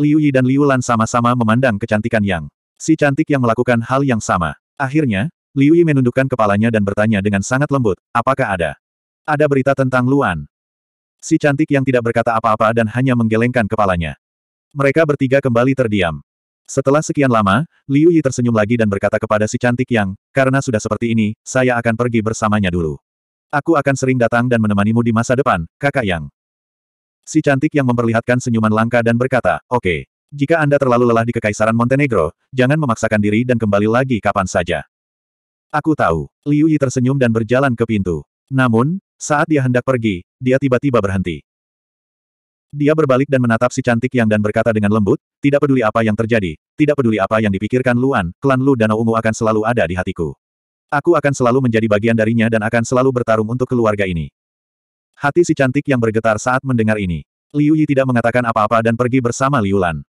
Liu Yi dan Liu Lan sama-sama memandang kecantikan Yang. Si cantik yang melakukan hal yang sama. Akhirnya, Liu Yi menundukkan kepalanya dan bertanya dengan sangat lembut, apakah ada? Ada berita tentang Luan si cantik yang tidak berkata apa-apa dan hanya menggelengkan kepalanya. Mereka bertiga kembali terdiam. Setelah sekian lama, Liu Yi tersenyum lagi dan berkata kepada si cantik yang, karena sudah seperti ini, saya akan pergi bersamanya dulu. Aku akan sering datang dan menemanimu di masa depan, kakak yang. Si cantik yang memperlihatkan senyuman langka dan berkata, oke, okay, jika Anda terlalu lelah di Kekaisaran Montenegro, jangan memaksakan diri dan kembali lagi kapan saja. Aku tahu, Liu Yi tersenyum dan berjalan ke pintu. Namun, saat dia hendak pergi, dia tiba-tiba berhenti. Dia berbalik dan menatap si cantik yang dan berkata dengan lembut, tidak peduli apa yang terjadi, tidak peduli apa yang dipikirkan Luan, klan Lu Danau Ungu akan selalu ada di hatiku. Aku akan selalu menjadi bagian darinya dan akan selalu bertarung untuk keluarga ini. Hati si cantik yang bergetar saat mendengar ini. Liu Yi tidak mengatakan apa-apa dan pergi bersama Liu Lan.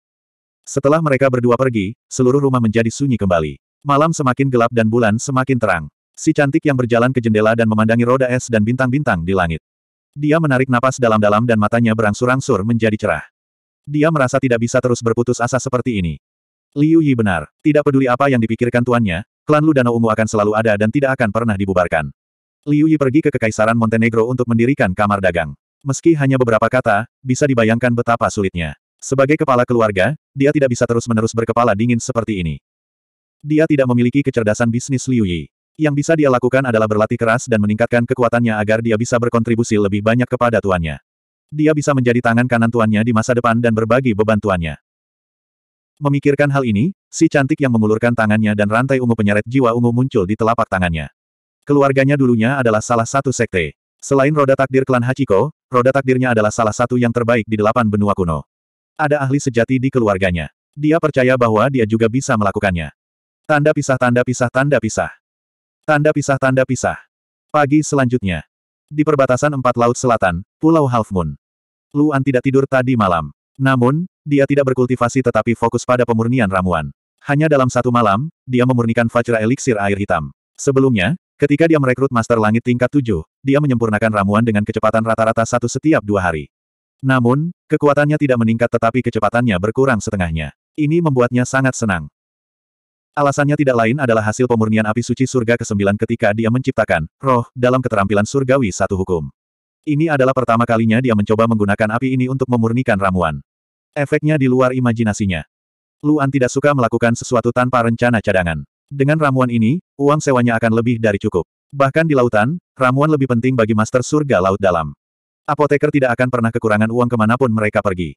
Setelah mereka berdua pergi, seluruh rumah menjadi sunyi kembali. Malam semakin gelap dan bulan semakin terang. Si cantik yang berjalan ke jendela dan memandangi roda es dan bintang-bintang di langit. Dia menarik napas dalam-dalam dan matanya berangsur-angsur menjadi cerah. Dia merasa tidak bisa terus berputus asa seperti ini. Liu Yi benar, tidak peduli apa yang dipikirkan tuannya, klan Lu Danau Ungu akan selalu ada dan tidak akan pernah dibubarkan. Liu Yi pergi ke Kekaisaran Montenegro untuk mendirikan kamar dagang. Meski hanya beberapa kata, bisa dibayangkan betapa sulitnya. Sebagai kepala keluarga, dia tidak bisa terus-menerus berkepala dingin seperti ini. Dia tidak memiliki kecerdasan bisnis Liu Yi. Yang bisa dia lakukan adalah berlatih keras dan meningkatkan kekuatannya agar dia bisa berkontribusi lebih banyak kepada tuannya. Dia bisa menjadi tangan kanan tuannya di masa depan dan berbagi beban tuannya. Memikirkan hal ini, si cantik yang mengulurkan tangannya dan rantai ungu penyeret jiwa ungu muncul di telapak tangannya. Keluarganya dulunya adalah salah satu sekte. Selain roda takdir klan Hachiko, roda takdirnya adalah salah satu yang terbaik di delapan benua kuno. Ada ahli sejati di keluarganya. Dia percaya bahwa dia juga bisa melakukannya. Tanda pisah tanda pisah tanda pisah. Tanda pisah tanda pisah. Pagi selanjutnya. Di perbatasan empat laut selatan, Pulau Half Moon. Luan tidak tidur tadi malam. Namun, dia tidak berkultivasi tetapi fokus pada pemurnian ramuan. Hanya dalam satu malam, dia memurnikan Fajra Elixir Air Hitam. Sebelumnya, ketika dia merekrut Master Langit tingkat tujuh, dia menyempurnakan ramuan dengan kecepatan rata-rata satu setiap dua hari. Namun, kekuatannya tidak meningkat tetapi kecepatannya berkurang setengahnya. Ini membuatnya sangat senang. Alasannya tidak lain adalah hasil pemurnian api suci surga ke-9 ketika dia menciptakan roh dalam keterampilan surgawi satu hukum. Ini adalah pertama kalinya dia mencoba menggunakan api ini untuk memurnikan ramuan. Efeknya di luar imajinasinya. Luan tidak suka melakukan sesuatu tanpa rencana cadangan. Dengan ramuan ini, uang sewanya akan lebih dari cukup. Bahkan di lautan, ramuan lebih penting bagi master surga laut dalam. Apoteker tidak akan pernah kekurangan uang kemanapun mereka pergi.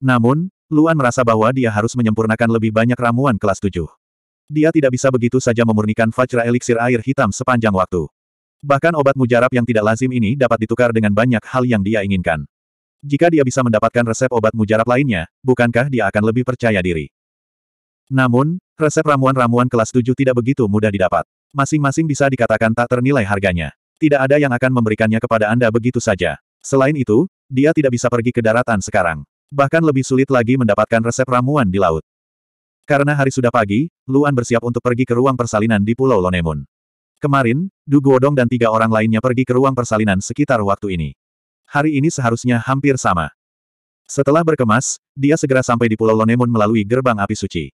Namun, Luan merasa bahwa dia harus menyempurnakan lebih banyak ramuan kelas 7. Dia tidak bisa begitu saja memurnikan fajra Eliksir Air Hitam sepanjang waktu. Bahkan obat mujarab yang tidak lazim ini dapat ditukar dengan banyak hal yang dia inginkan. Jika dia bisa mendapatkan resep obat mujarab lainnya, bukankah dia akan lebih percaya diri? Namun, resep ramuan-ramuan kelas 7 tidak begitu mudah didapat. Masing-masing bisa dikatakan tak ternilai harganya. Tidak ada yang akan memberikannya kepada Anda begitu saja. Selain itu, dia tidak bisa pergi ke daratan sekarang. Bahkan lebih sulit lagi mendapatkan resep ramuan di laut. Karena hari sudah pagi, Luan bersiap untuk pergi ke ruang persalinan di Pulau Lonemun. Kemarin, Du Guodong dan tiga orang lainnya pergi ke ruang persalinan sekitar waktu ini. Hari ini seharusnya hampir sama. Setelah berkemas, dia segera sampai di Pulau Lonemun melalui gerbang api suci.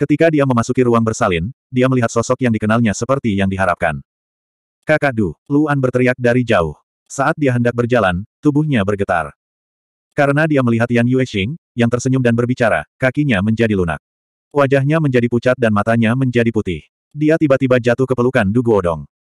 Ketika dia memasuki ruang bersalin, dia melihat sosok yang dikenalnya seperti yang diharapkan. Kakak Du, Luan berteriak dari jauh. Saat dia hendak berjalan, tubuhnya bergetar. Karena dia melihat Yan Yuexing, yang tersenyum dan berbicara, kakinya menjadi lunak. Wajahnya menjadi pucat dan matanya menjadi putih. Dia tiba-tiba jatuh ke pelukan Dugu Odong.